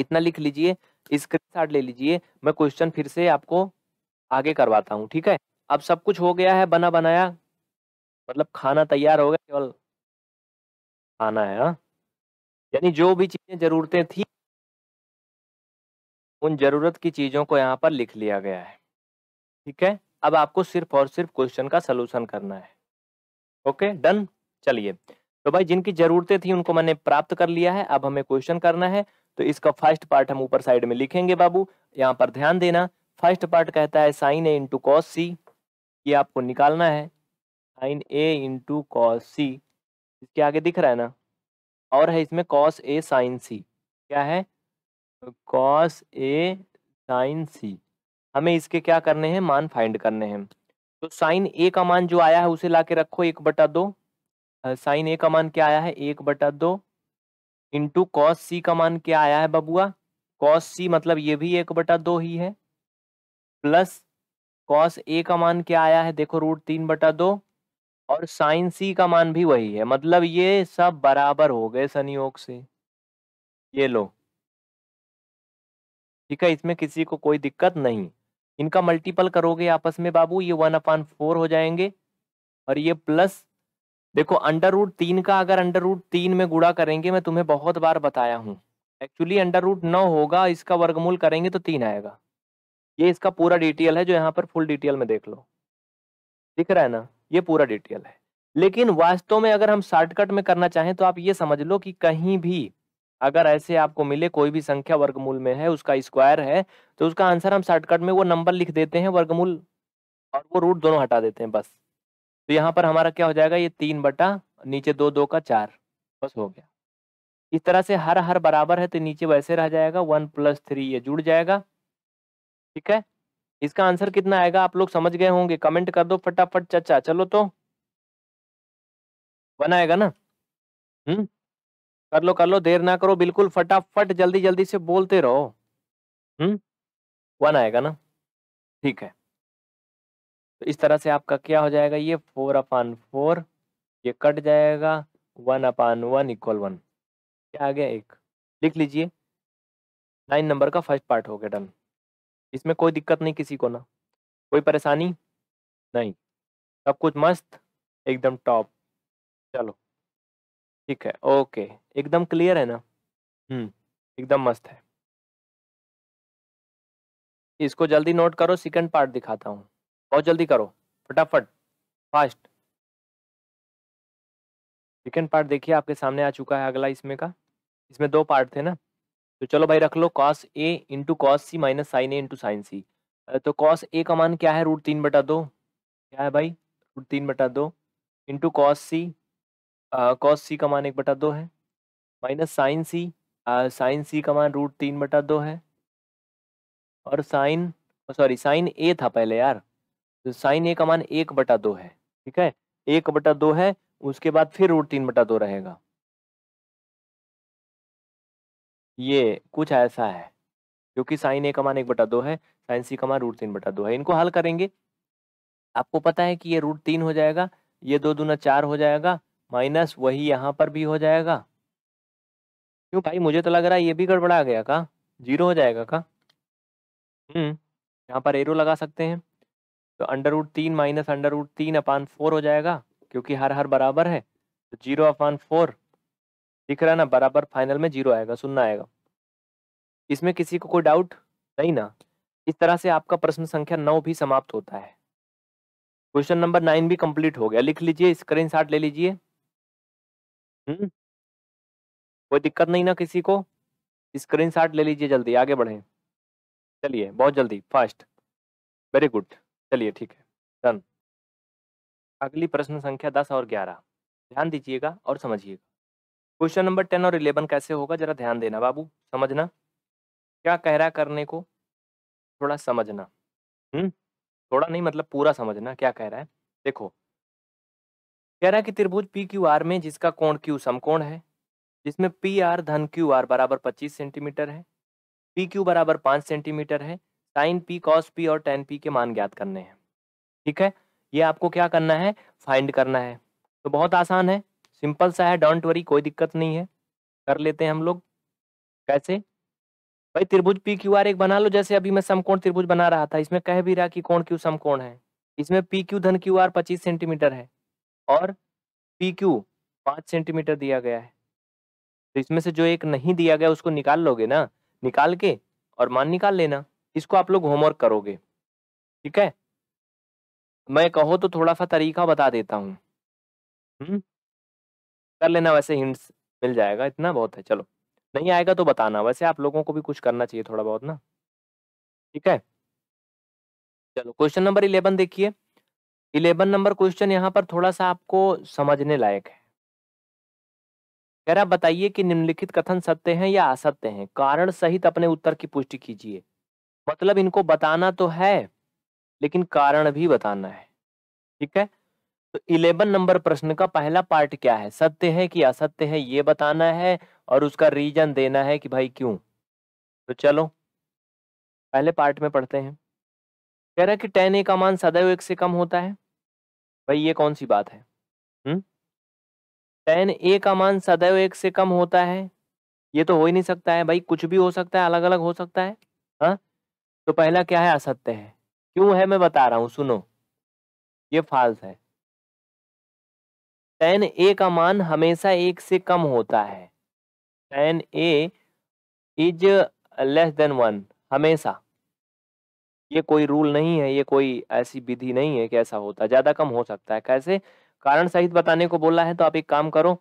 इतना लिख लीजिए स्क्रीन ले लीजिए मैं क्वेश्चन फिर से आपको आगे करवाता हूँ ठीक है अब सब कुछ हो गया है बना बनाया मतलब खाना तैयार हो गया केवल खाना है हाँ यानी जो भी चीज़ें ज़रूरतें थी उन ज़रूरत की चीज़ों को यहाँ पर लिख लिया गया है ठीक है अब आपको सिर्फ और सिर्फ क्वेश्चन का सलूशन करना है ओके डन चलिए तो भाई जिनकी ज़रूरतें थी उनको मैंने प्राप्त कर लिया है अब हमें क्वेश्चन करना है तो इसका फर्स्ट पार्ट हम ऊपर साइड में लिखेंगे बाबू यहाँ पर ध्यान देना फर्स्ट पार्ट कहता है sine A into cos C ये आपको निकालना है sine A into cos C इसके आगे दिख रहा है ना और है इसमें कॉस ए साइन सी क्या है कॉस ए साइन सी हमें इसके क्या करने हैं मान फाइंड करने हैं तो साइन ए का मान जो आया है उसे ला के रखो एक बटा दो साइन ए का मान क्या आया है एक बटा दो इंटू कॉस सी का मान क्या आया है बबुआ कॉस सी मतलब ये भी एक बटा दो ही है प्लस कॉस ए का मान क्या आया है देखो रूट तीन बटा दो और साइन सी का मान भी वही है मतलब ये सब बराबर हो गए संयोग से ये लो ठीक है इसमें किसी को कोई दिक्कत नहीं इनका मल्टीपल करोगे आपस में बाबू ये वन अपान फोर हो जाएंगे और ये प्लस देखो अंडर रूट तीन का अगर अंडर रूट तीन में गुड़ा करेंगे मैं तुम्हें बहुत बार बताया हूँ एक्चुअली अंडर रूट नौ होगा इसका वर्गमूल करेंगे तो तीन आएगा ये इसका पूरा डिटेल है जो यहाँ पर फुल डिटेल में देख लो दिख रहा है ना ये पूरा डिटेल है लेकिन वास्तव में अगर हम शॉर्टकट में करना चाहें तो आप ये समझ लो कि कहीं भी अगर ऐसे आपको मिले कोई भी संख्या वर्गमूल में है उसका स्क्वायर है तो उसका आंसर हम शॉर्टकट में वो नंबर लिख देते हैं वर्गमूल और वो रूट दोनों हटा देते हैं बस तो यहाँ पर हमारा क्या हो जाएगा ये तीन बटा नीचे दो दो का चार बस हो गया इस तरह से हर हर बराबर है तो नीचे वैसे रह जाएगा वन प्लस थ्री ये जुड़ जाएगा ठीक है इसका आंसर कितना आएगा आप लोग समझ गए होंगे कमेंट कर दो फटाफट चचा चलो तो बनाएगा ना हम्म कर लो कर लो देर ना करो बिल्कुल फटाफट जल्दी जल्दी से बोलते रहो हम्म वन आएगा ना ठीक है तो इस तरह से आपका क्या हो जाएगा ये फोर अपान फोर ये कट जाएगा one upon one equal one क्या आ गया एक लिख लीजिए नाइन नंबर का फर्स्ट पार्ट हो गया डन इसमें कोई दिक्कत नहीं किसी को ना कोई परेशानी नहीं सब कुछ मस्त एकदम टॉप चलो ठीक है ओके एकदम क्लियर है ना हम्म एकदम मस्त है इसको जल्दी नोट करो सेकंड पार्ट दिखाता हूँ बहुत जल्दी करो फटाफट फास्ट सेकेंड पार्ट देखिए आपके सामने आ चुका है अगला इसमें का इसमें दो पार्ट थे ना तो चलो भाई रख लो cos A into cos C minus sine A into sine C तो कॉस ए का मान क्या है रूट तीन बटा दो क्या है भाई रूट तीन बटा दो into cos C cos C का मान एक बटा दो है minus sine C sine C का मान रूट तीन बटा दो है और साइन सॉरी साइन ए था पहले यार तो साइन ए का मान एक बटा दो है ठीक है एक बटा दो है उसके बाद फिर रूट तीन बटा दो रहेगा ये कुछ ऐसा है क्योंकि साइन ए का मान एक बटा दो है साइन सी का मान रूट तीन बटा दो है इनको हल करेंगे आपको पता है कि ये रूट तीन हो जाएगा ये दो दूना चार हो जाएगा माइनस वही यहाँ पर भी हो जाएगा क्यों भाई मुझे तो लग रहा है ये भी गड़बड़ा गया का जीरो हो जाएगा का हम्म यहाँ पर एरो लगा सकते हैं तो अंडर रूट तीन माइनस अंडर रूट तीन अपान फोर हो जाएगा क्योंकि हर हर बराबर है तो जीरो अपान फोर दिख रहा ना बराबर फाइनल में जीरो आएगा सुनना आएगा इसमें किसी को कोई डाउट नहीं ना इस तरह से आपका प्रश्न संख्या नौ भी समाप्त होता है क्वेश्चन नंबर नाइन भी कंप्लीट हो गया लिख लीजिए स्क्रीन शॉट ले लीजिए हम्म। कोई दिक्कत नहीं ना किसी को स्क्रीन शॉट ले लीजिए जल्दी आगे बढ़े चलिए बहुत जल्दी फास्ट वेरी गुड चलिए ठीक है डन अगली प्रश्न संख्या दस और ग्यारह ध्यान दीजिएगा और समझिएगा क्वेश्चन नंबर टेन और इलेवन कैसे होगा जरा ध्यान देना बाबू समझना क्या कह रहा करने को थोड़ा समझना हम्म थोड़ा नहीं मतलब पूरा समझना क्या कह रहा है देखो कह रहा है कि त्रिभुज पी क्यू आर में जिसका कोण क्यू समकोण है जिसमें पी आर धन क्यू आर बराबर पच्चीस सेंटीमीटर है पी क्यू बराबर पाँच सेंटीमीटर है साइन पी कॉस पी और टेन पी के मान ज्ञात करने हैं ठीक है ये आपको क्या करना है फाइंड करना है तो बहुत आसान है सिंपल सा है डोंट वरी कोई दिक्कत नहीं है कर लेते हैं हम लोग कैसे भाई त्रिभुज पी क्यू आर एक बना लो जैसे अभी मैं समकोण त्रिभुज बना रहा था इसमें कह भी रहा कि कोण क्यू समकोण है इसमें पी क्यू धन क्यू आर पच्चीस सेंटीमीटर है और पी क्यू पाँच सेंटीमीटर दिया गया है तो इसमें से जो एक नहीं दिया गया उसको निकाल लोगे ना निकाल के और मान निकाल लेना इसको आप लोग होमवर्क करोगे ठीक है मैं कहो तो थोड़ा सा तरीका बता देता हूँ हम्म। कर लेना वैसे हिंट्स मिल जाएगा इतना बहुत है चलो नहीं आएगा तो बताना वैसे आप लोगों को भी कुछ करना चाहिए थोड़ा बहुत ना ठीक है चलो क्वेश्चन नंबर इलेवन देखिए इलेवन नंबर क्वेश्चन यहाँ पर थोड़ा सा आपको समझने लायक है कह रहा बताइए कि निम्नलिखित कथन सत्य हैं या असत्य हैं कारण सहित अपने उत्तर की पुष्टि कीजिए मतलब इनको बताना तो है लेकिन कारण भी बताना है ठीक है तो इलेवन नंबर प्रश्न का पहला पार्ट क्या है सत्य है कि असत्य है ये बताना है और उसका रीजन देना है कि भाई क्यों तो चलो पहले पार्ट में पढ़ते हैं कह रहा कि टेन ए का मान सदैव एक से कम होता है भाई ये कौन सी बात है हम्म टेन ए का मान सदैव एक से कम होता है ये तो हो ही नहीं सकता है भाई कुछ भी हो सकता है अलग अलग हो सकता है हाँ तो पहला क्या है असत्य है क्यों है मैं बता रहा हूं सुनो ये फाल्स है टेन ए का मान हमेशा एक से कम होता है tan A is less than one हमेशा ये कोई रूल नहीं है ये कोई ऐसी विधि नहीं है कि ऐसा होता है ज़्यादा कम हो सकता है कैसे कारण सहित बताने को बोला है तो आप एक काम करो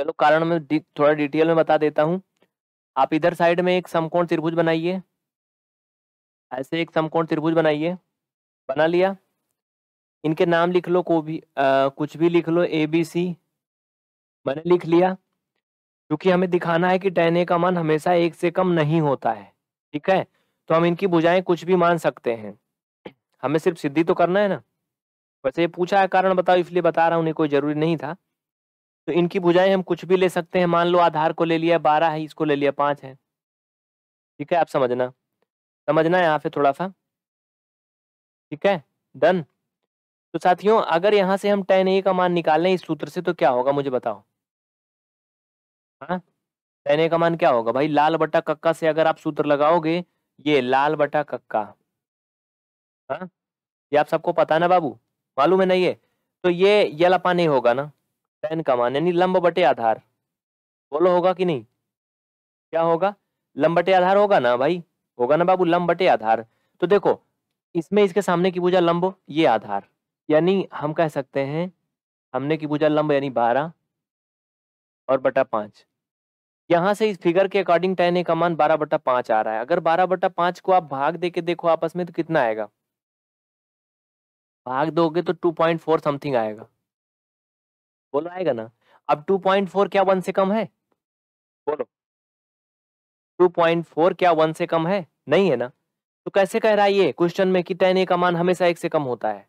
चलो कारण में थोड़ा डिटेल में बता देता हूँ आप इधर साइड में एक समकोण त्रिभुज बनाइए ऐसे एक समकोण त्रिभुज बनाइए बना लिया इनके नाम लिख लो को भी आ, कुछ भी लिख लो ए बी सी मैंने लिख लिया क्योंकि हमें दिखाना है कि टेन ए का मान हमेशा एक से कम नहीं होता है ठीक है तो हम इनकी बुझाएं कुछ भी मान सकते हैं हमें सिर्फ सिद्धि तो करना है ना वैसे ये पूछा है कारण बताओ इसलिए बता रहा हूँ उन्हें कोई जरूरी नहीं था तो इनकी बुझाएं हम कुछ भी ले सकते हैं मान लो आधार को ले लिया बारह है इसको ले लिया पाँच है ठीक है आप समझना समझना है यहाँ पे थोड़ा सा ठीक है डन तो साथियों अगर यहाँ से हम टेन ए का मान निकाल लें इस सूत्र से तो क्या होगा मुझे बताओ हाँ टेन ए का मान क्या होगा भाई लाल बटा कक्का से अगर आप सूत्र लगाओगे ये लाल बटा कक्का हाँ ये आप सबको पता ना बाबू मालूम है ना ये तो ये यल अपान नहीं होगा ना टेन का मान यानी लंब बटे आधार बोलो होगा कि नहीं क्या होगा लंबटे आधार होगा ना भाई होगा ना बाबू लंब बटे आधार तो देखो इसमें इसके सामने की भुजा लंब ये आधार यानी हम कह सकते हैं हमने की भुजा लंब यानी बारह और बटा पांच यहां से इस फिगर के अकॉर्डिंग टेन ए का मान बारह बटा पांच आ रहा है अगर बारह बटा पांच को आप भाग दे देखो आपस में तो कितना आएगा भाग दोगे तो टू पॉइंट फोर समथिंग आएगा बोलो आएगा ना अब टू पॉइंट फोर क्या वन से कम है बोलो 2.4 क्या वन से कम है नहीं है ना तो कैसे कह रहा है ये क्वेश्चन में कि टेन ए का मान हमेशा एक से कम होता है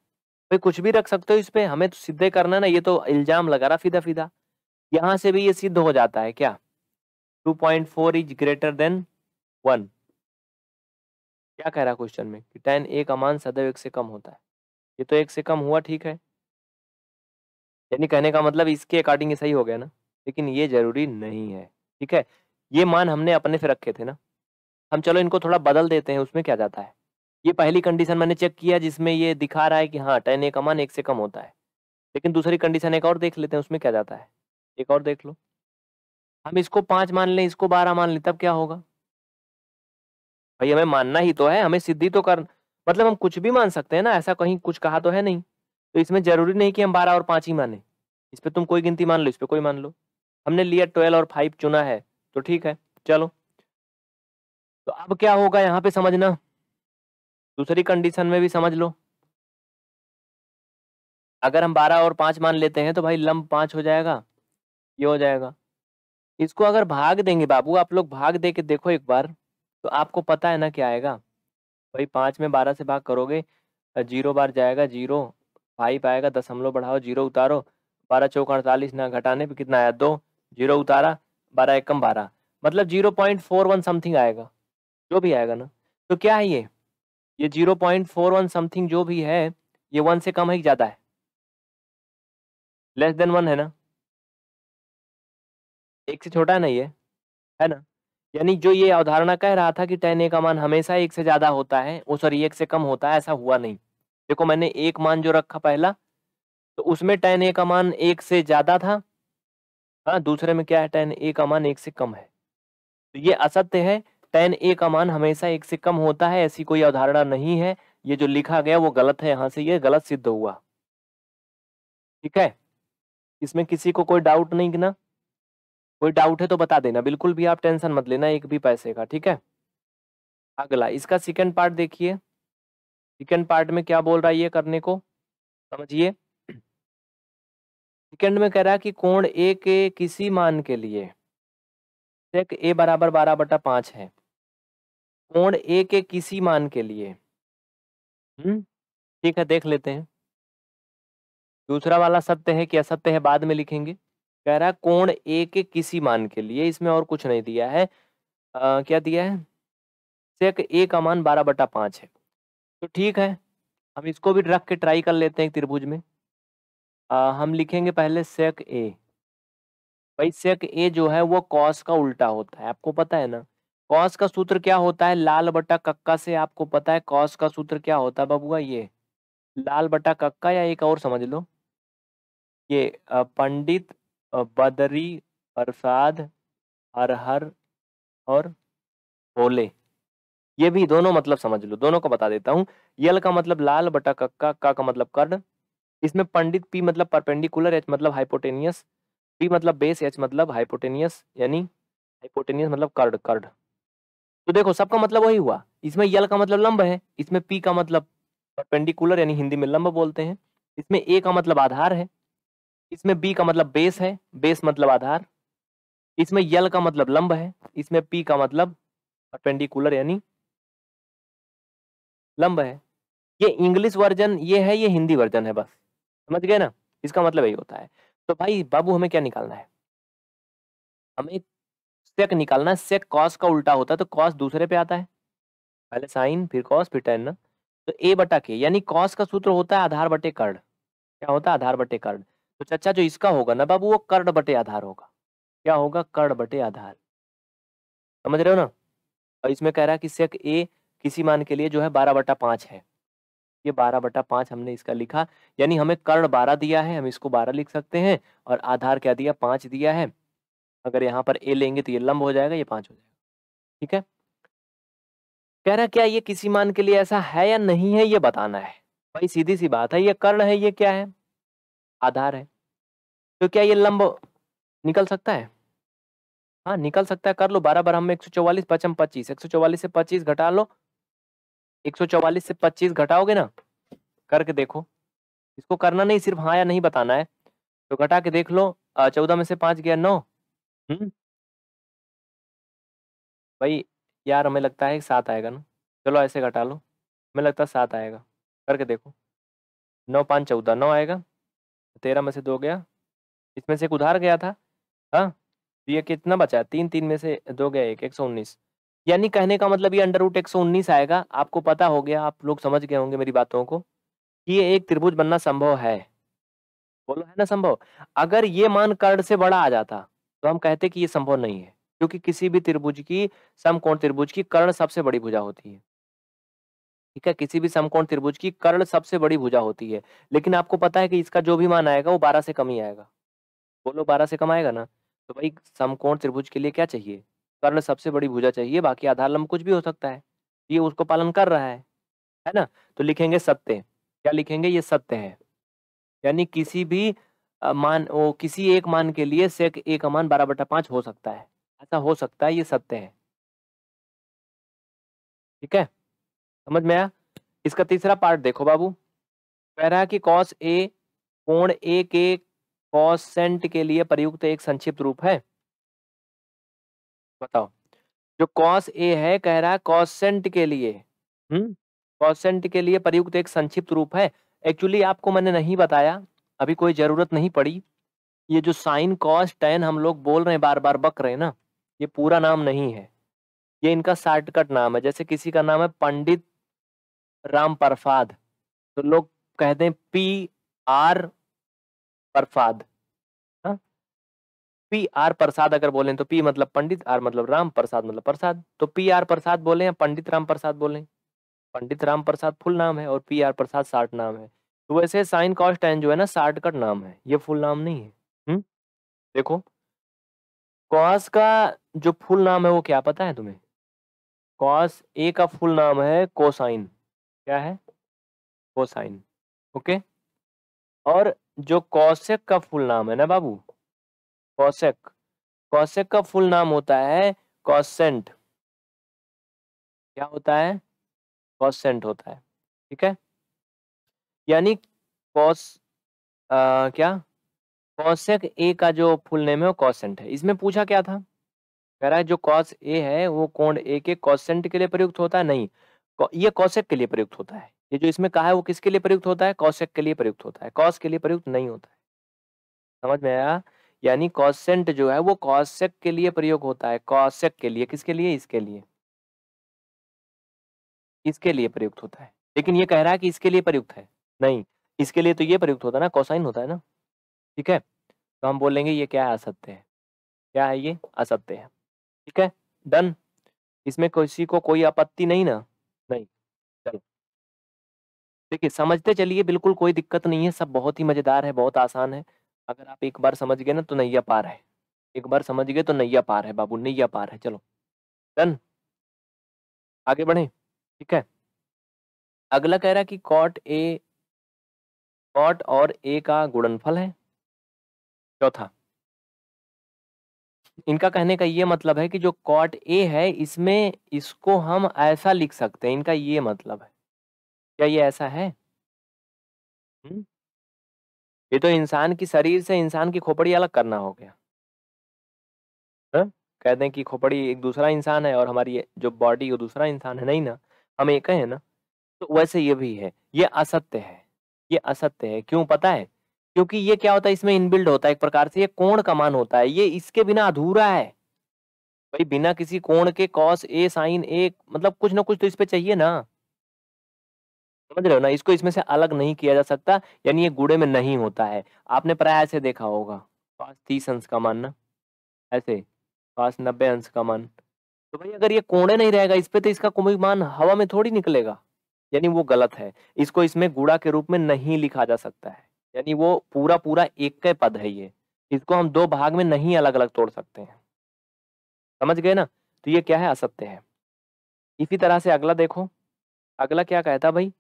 भाई कुछ भी रख सकते हो इस पर हमें तो सीधे करना ना ये तो इल्जाम लगा रहा फीदा फीदा यहाँ से भी ये सिद्ध हो जाता है क्या 2.4 इज ग्रेटर देन वन क्या कह रहा क्वेश्चन में कि टेन ए का मान सदैव एक से कम होता है ये तो एक से कम हुआ ठीक है यानी कहने का मतलब इसके अकॉर्डिंग सही हो गया ना लेकिन ये जरूरी नहीं है ठीक है ये मान हमने अपने से रखे थे ना हम चलो इनको थोड़ा बदल देते हैं उसमें क्या जाता है ये पहली कंडीशन मैंने चेक किया जिसमें ये दिखा रहा है कि हाँ टेन ए का मान एक से कम होता है लेकिन दूसरी कंडीशन एक और देख लेते हैं उसमें क्या जाता है एक और देख लो हम इसको पाँच मान लें इसको बारह मान लें तब क्या होगा भाई हमें मानना ही तो है हमें सिद्धि तो कर मतलब हम कुछ भी मान सकते हैं ना ऐसा कहीं कुछ कहा तो है नहीं तो इसमें जरूरी नहीं कि हम बारह और पाँच ही माने इस पर तुम कोई गिनती मान लो इस पर कोई मान लो हमने लिया ट्वेल्व और फाइव चुना है तो ठीक है चलो तो अब क्या होगा यहाँ पे समझना दूसरी कंडीशन में भी समझ लो अगर हम बारह और पांच मान लेते हैं तो भाई लंब पांच हो जाएगा ये हो जाएगा इसको अगर भाग देंगे बाबू आप लोग भाग दे के देखो एक बार तो आपको पता है ना क्या आएगा भाई पांच में बारह से भाग करोगे जीरो बार जाएगा जीरो फाइव आएगा दशमलव बढ़ाओ जीरो उतारो बारह चौक अड़तालीस ना घटाने पे कितना आया दो जीरो उतारा बारह एकम बारह मतलब zero point four one something आएगा जो भी आएगा ना तो क्या है ये ये zero point four one something जो भी है ये वन से कम है कि ज़्यादा है लेस देन वन है ना एक से छोटा है ना ये है ना यानी जो ये अवधारणा कह रहा था कि टेन ए का मान हमेशा एक से ज़्यादा होता है वो सॉरी एक से कम होता है ऐसा हुआ नहीं देखो मैंने एक मान जो रखा पहला तो उसमें टेन ए का मान एक से ज़्यादा था हाँ दूसरे में क्या है टेन ए का मान एक से कम है तो ये असत्य है टेन ए का मान हमेशा एक से कम होता है ऐसी कोई अवधारणा नहीं है ये जो लिखा गया वो गलत है यहाँ से ये गलत सिद्ध हुआ ठीक है इसमें किसी को कोई डाउट नहीं ना कोई डाउट है तो बता देना बिल्कुल भी आप टेंशन मत लेना एक भी पैसे का ठीक है अगला इसका सेकेंड पार्ट देखिए सेकेंड पार्ट में क्या बोल रहा है ये करने को समझिए सेकेंड में कह रहा है कि कोण ए के किसी मान के लिए चेक ए बराबर बारह बटा पांच है कोण ए के किसी मान के लिए हम्म ठीक है देख लेते हैं दूसरा वाला सत्य है कि असत्य है बाद में लिखेंगे कह रहा है कोण ए के किसी मान के लिए इसमें और कुछ नहीं दिया है आ, क्या दिया है सेक ए का मान बारह बटा पांच है तो ठीक है हम इसको भी रख के ट्राई कर लेते हैं त्रिभुज में आ, हम लिखेंगे पहले सेक ए भाई सेक ए जो है वो कॉस का उल्टा होता है, आपको पता है ना? कॉस का सूत्र क्या होता है? लाल बटा कक्का से आपको पता है कॉस का सूत्र क्या होता है बबुआ? ये, लाल बटा कक्का या एक और समझ लो। ये पंडित बदरी, प्रसाद, अरहर और भोले। ये भी दोनों मतलब समझ लो, दोनों का बता देता हूँ। यल का मतलब लाल बटा कक्का, का का मतलब कर्ण। इसमें पंडित पी मतलब परपेंडिकुलर एच मतलब हाइपोटेनियस पी मतलब बेस एच मतलब हाइपोटेनियस यानी हाइपोटेनियस मतलब कर्ड कर्ड तो देखो सबका मतलब वही हुआ इसमें यल का मतलब लंब है इसमें पी का मतलब परपेंडिकुलर यानी हिंदी में लंब बोलते हैं इसमें ए का मतलब आधार है इसमें बी का मतलब बेस है बेस मतलब आधार इसमें यल का मतलब लंब है इसमें पी का मतलब परपेंडिकुलर यानी लंब है ये इंग्लिश वर्जन ये है ये हिंदी वर्जन है बस समझ गए ना इसका मतलब यही होता है तो भाई बाबू हमें क्या निकालना है हमें सेक निकालना है सेक कॉस का उल्टा होता है तो कॉस दूसरे पे आता है पहले साइन फिर कॉस फिर टेन ना तो ए बटा के यानी कॉस का सूत्र होता है आधार बटे कर्ड क्या होता है आधार बटे कर्ड तो चचा जो इसका होगा ना बाबू वो कर्ड बटे आधार होगा क्या होगा कर्ण बटे आधार समझ रहे हो ना और इसमें कह रहा है कि सेक ए किसी मान के लिए जो है बारह बटा पाँच है ये बारह बटा पांच हमने इसका लिखा यानी हमें कर्ण बारह दिया है हम इसको बारह लिख सकते हैं और आधार क्या दिया पांच दिया है अगर यहाँ पर ए लेंगे तो ये लंब हो जाएगा ये पांच हो जाएगा ठीक है कह रहा क्या ये किसी मान के लिए ऐसा है या नहीं है ये बताना है भाई सीधी सी बात है ये कर्ण है ये क्या है आधार है तो क्या ये लंब निकल सकता है हाँ निकल सकता है कर लो बारह बारह में एक सौ चौवालीस पचम पच्चीस एक सौ चौवालीस से पच्चीस घटा लो 144 से 25 घटाओगे ना करके देखो इसको करना नहीं सिर्फ हाँ या नहीं बताना है तो घटा के देख लो चौदह में से पांच गया नौ हम्म। भाई यार हमें लगता है सात आएगा ना चलो ऐसे घटा लो हमें लगता है सात आएगा करके देखो नौ पाँच चौदह नौ आएगा तेरह में से दो गया इसमें से एक उधार गया था हाँ तो ये कितना बचा तीन तीन में से दो गया एक सौ उन्नीस यानी कहने का मतलब ये अंडर रूट एक आएगा आपको पता हो गया आप लोग समझ गए होंगे मेरी बातों को कि ये एक त्रिभुज बनना संभव है बोलो है ना संभव अगर ये मान कर्ण से बड़ा आ जाता तो हम कहते कि ये संभव नहीं है क्योंकि किसी भी त्रिभुज की समकोण त्रिभुज की कर्ण सबसे बड़ी भुजा होती है ठीक है किसी भी समकोण त्रिभुज की कर्ण सबसे बड़ी भुजा होती है लेकिन आपको पता है कि इसका जो भी मान आएगा वो बारह से कम ही आएगा बोलो बारह से कम आएगा ना तो भाई समकोण त्रिभुज के लिए क्या चाहिए कर्ण सबसे बड़ी भुजा चाहिए बाकी आधार लंब कुछ भी हो सकता है ये उसको पालन कर रहा है है ना तो लिखेंगे सत्य क्या लिखेंगे ये सत्य है यानी किसी भी मान वो किसी एक मान के लिए सेक एक मान बारह बटा पांच हो सकता है ऐसा हो सकता है ये सत्य है ठीक है समझ में आया इसका तीसरा पार्ट देखो बाबू कह रहा है कि कॉस ए कोण ए के कॉस सेंट के लिए प्रयुक्त एक संक्षिप्त रूप है बताओ जो कॉस ए है कह रहा है कॉसेंट के लिए हम्म कॉसेंट के लिए प्रयुक्त एक संक्षिप्त रूप है एक्चुअली आपको मैंने नहीं बताया अभी कोई जरूरत नहीं पड़ी ये जो साइन कॉस टेन हम लोग बोल रहे हैं बार बार बक रहे हैं ना ये पूरा नाम नहीं है ये इनका शॉर्टकट नाम है जैसे किसी का नाम है पंडित राम परफाद तो लोग कहते हैं पी आर परफाद पी आर प्रसाद अगर बोले तो पी मतलब पंडित आर मतलब राम प्रसाद मतलब प्रसाद तो पी आर प्रसाद बोले या पंडित राम प्रसाद बोले पंडित राम प्रसाद फुल नाम है और पी आर प्रसाद साठ नाम है तो वैसे साइन कॉस्ट टेन जो है ना साठ का नाम है ये फुल नाम नहीं है हुँ? देखो कॉस का जो फुल नाम है वो क्या पता है तुम्हें कॉस ए का फुल नाम है कोसाइन क्या है कोसाइन ओके और जो कौशिक का फुल नाम है ना बाबू कौशक कौशक का फुल नाम होता है कौशेंट क्या होता है कॉसेंट होता है ठीक है यानी कॉस क्या कौशक ए का जो फुल नेम है वो कॉसेंट है इसमें पूछा क्या था कह रहा है जो कॉस ए है वो कोण ए के कॉसेंट के लिए प्रयुक्त होता है नहीं ये कौशक के लिए प्रयुक्त होता है ये जो इसमें कहा है वो किसके लिए प्रयुक्त होता है कौशक के लिए प्रयुक्त होता है कॉस के लिए प्रयुक्त नहीं होता है समझ में आया यानी कॉसेंट जो है वो कॉसेक के लिए प्रयोग होता है कॉसेक के लिए किसके लिए इसके लिए इसके लिए प्रयुक्त होता है लेकिन ये कह रहा है कि इसके लिए प्रयुक्त है नहीं इसके लिए तो ये प्रयुक्त होता है ना कौसाइन होता है ना ठीक है तो हम बोलेंगे ये क्या है असत्य है क्या है ये असत्य है ठीक है डन इसमें किसी को कोई आपत्ति नहीं ना नहीं चलो देखिए समझते चलिए बिल्कुल कोई दिक्कत नहीं है सब बहुत ही मजेदार है बहुत आसान है अगर आप एक बार समझ गए ना तो नैया पार है एक बार समझ गए तो नैया पार है बाबू नैया पार है चलो डन आगे बढ़े ठीक है अगला कह रहा है कि कॉट ए कॉट और ए का गुणनफल है चौथा इनका कहने का ये मतलब है कि जो कॉट ए है इसमें इसको हम ऐसा लिख सकते हैं इनका ये मतलब है क्या ये ऐसा है हुँ? हम्म। ये तो इंसान की शरीर से इंसान की खोपड़ी अलग करना हो गया है हाँ? कहते दें कि खोपड़ी एक दूसरा इंसान है और हमारी जो बॉडी वो दूसरा इंसान है नहीं ना हम एक है ना तो वैसे ये भी है ये असत्य है ये असत्य है क्यों पता है क्योंकि ये क्या होता है इसमें इनबिल्ड होता है एक प्रकार से ये कोण का मान होता है ये इसके बिना अधूरा है भाई बिना किसी कोण के कॉस ए साइन ए मतलब कुछ ना कुछ तो इस पे चाहिए ना समझ रहे हो ना इसको इसमें से अलग नहीं किया जा सकता यानी ये गुड़े में नहीं होता है आपने प्राय ऐसे देखा होगा पास तीस अंश का मान ना ऐसे पास नब्बे अंश का मान तो भाई अगर ये कोणे नहीं रहेगा इस पर तो इसका कुमिक मान हवा में थोड़ी निकलेगा यानी वो गलत है इसको इसमें गुड़ा के रूप में नहीं लिखा जा सकता है यानी वो पूरा पूरा एक का पद है ये इसको हम दो भाग में नहीं अलग अलग तोड़ सकते हैं समझ गए ना तो ये क्या है असत्य है इसी तरह से अगला देखो अगला क्या कहता भाई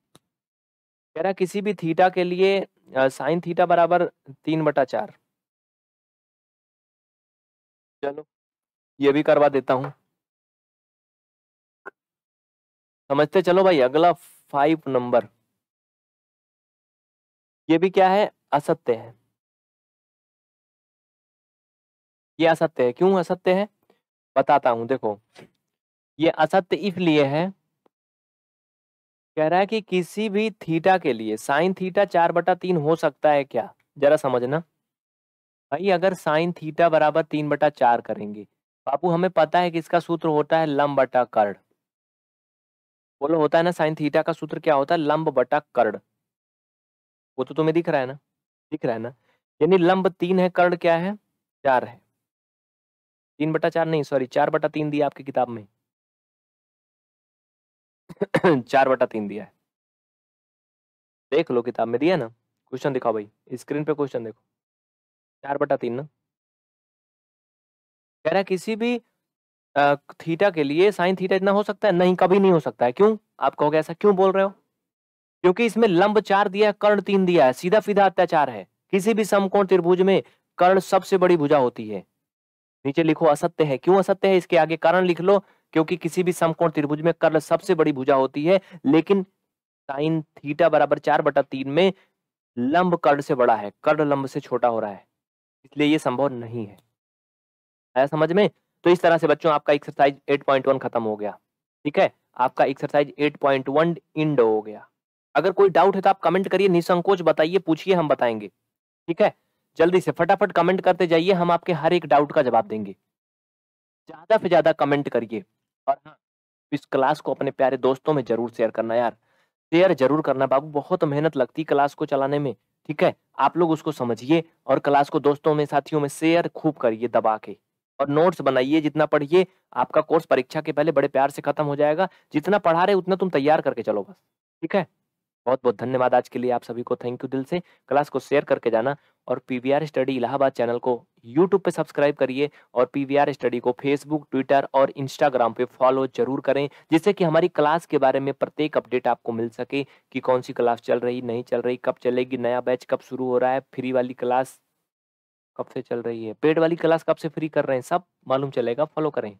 कह रहा किसी भी थीटा के लिए साइन थीटा बराबर तीन बटा चार चलो ये भी करवा देता हूं समझते चलो भाई अगला फाइव नंबर ये भी क्या है असत्य है ये असत्य है क्यों असत्य है बताता हूं देखो ये असत्य इसलिए है कह रहा है कि किसी भी थीटा के लिए साइन थीटा चार बटा तीन हो सकता है क्या जरा समझना भाई अगर साइन थीटा बराबर तीन बटा चार करेंगे बापू हमें पता है कि इसका सूत्र होता है लंब बटा कर्ण बोलो होता है ना साइन थीटा का सूत्र क्या होता है लंब बटा कर्ण वो तो तुम्हें दिख रहा है ना दिख रहा है ना यानी लंब तीन है कर्ण क्या है चार है तीन बटा चार नहीं सॉरी चार बटा तीन दिया आपकी किताब में [clears throat] चार बटा तीन दिया है देख लो किताब में दिया ना क्वेश्चन दिखाओ भाई स्क्रीन पे क्वेश्चन देखो चार बटा तीन ना कह रहा किसी भी थीटा के लिए साइन थीटा इतना हो सकता है नहीं कभी नहीं हो सकता है क्यों आप कहोगे ऐसा क्यों बोल रहे हो क्योंकि इसमें लंब चार दिया है कर्ण तीन दिया है सीधा फीधा अत्याचार है किसी भी समकोण त्रिभुज में कर्ण सबसे बड़ी भुजा होती है नीचे लिखो असत्य है क्यों असत्य है इसके आगे कारण लिख लो क्योंकि किसी भी समकोण त्रिभुज में कर्ल सबसे बड़ी भुजा होती है लेकिन साइन थीटा बराबर चार बटा तीन में लंब कर्ण से बड़ा है कर्ण लंब से छोटा हो रहा है इसलिए ये संभव नहीं है आया समझ में तो इस तरह से बच्चों आपका एक्सरसाइज 8.1 खत्म हो गया ठीक है आपका एक्सरसाइज 8.1 इंड हो गया अगर कोई डाउट है तो आप कमेंट करिए निसंकोच बताइए पूछिए हम बताएंगे ठीक है जल्दी से फटाफट कमेंट करते जाइए हम आपके हर एक डाउट का जवाब देंगे ज्यादा से ज्यादा कमेंट करिए और हाँ इस क्लास को अपने प्यारे दोस्तों में जरूर शेयर करना यार शेयर जरूर करना बाबू बहुत मेहनत लगती क्लास को चलाने में ठीक है आप लोग उसको समझिए और क्लास को दोस्तों में साथियों में शेयर खूब करिए दबा के और नोट्स बनाइए जितना पढ़िए आपका कोर्स परीक्षा के पहले बड़े प्यार से खत्म हो जाएगा जितना पढ़ा रहे उतना तुम तैयार करके चलो बस ठीक है बहुत बहुत धन्यवाद आज के लिए आप सभी को थैंक यू दिल से क्लास को शेयर करके जाना और पीवीआर स्टडी इलाहाबाद चैनल को यूट्यूब पे सब्सक्राइब करिए और पीवीआर स्टडी को फेसबुक ट्विटर और इंस्टाग्राम पे फॉलो जरूर करें जिससे कि हमारी क्लास के बारे में प्रत्येक अपडेट आपको मिल सके कि कौन सी क्लास चल रही नहीं चल रही कब चलेगी नया बैच कब शुरू हो रहा है फ्री वाली क्लास कब से चल रही है पेड वाली क्लास कब से फ्री कर रहे हैं सब मालूम चलेगा फॉलो करें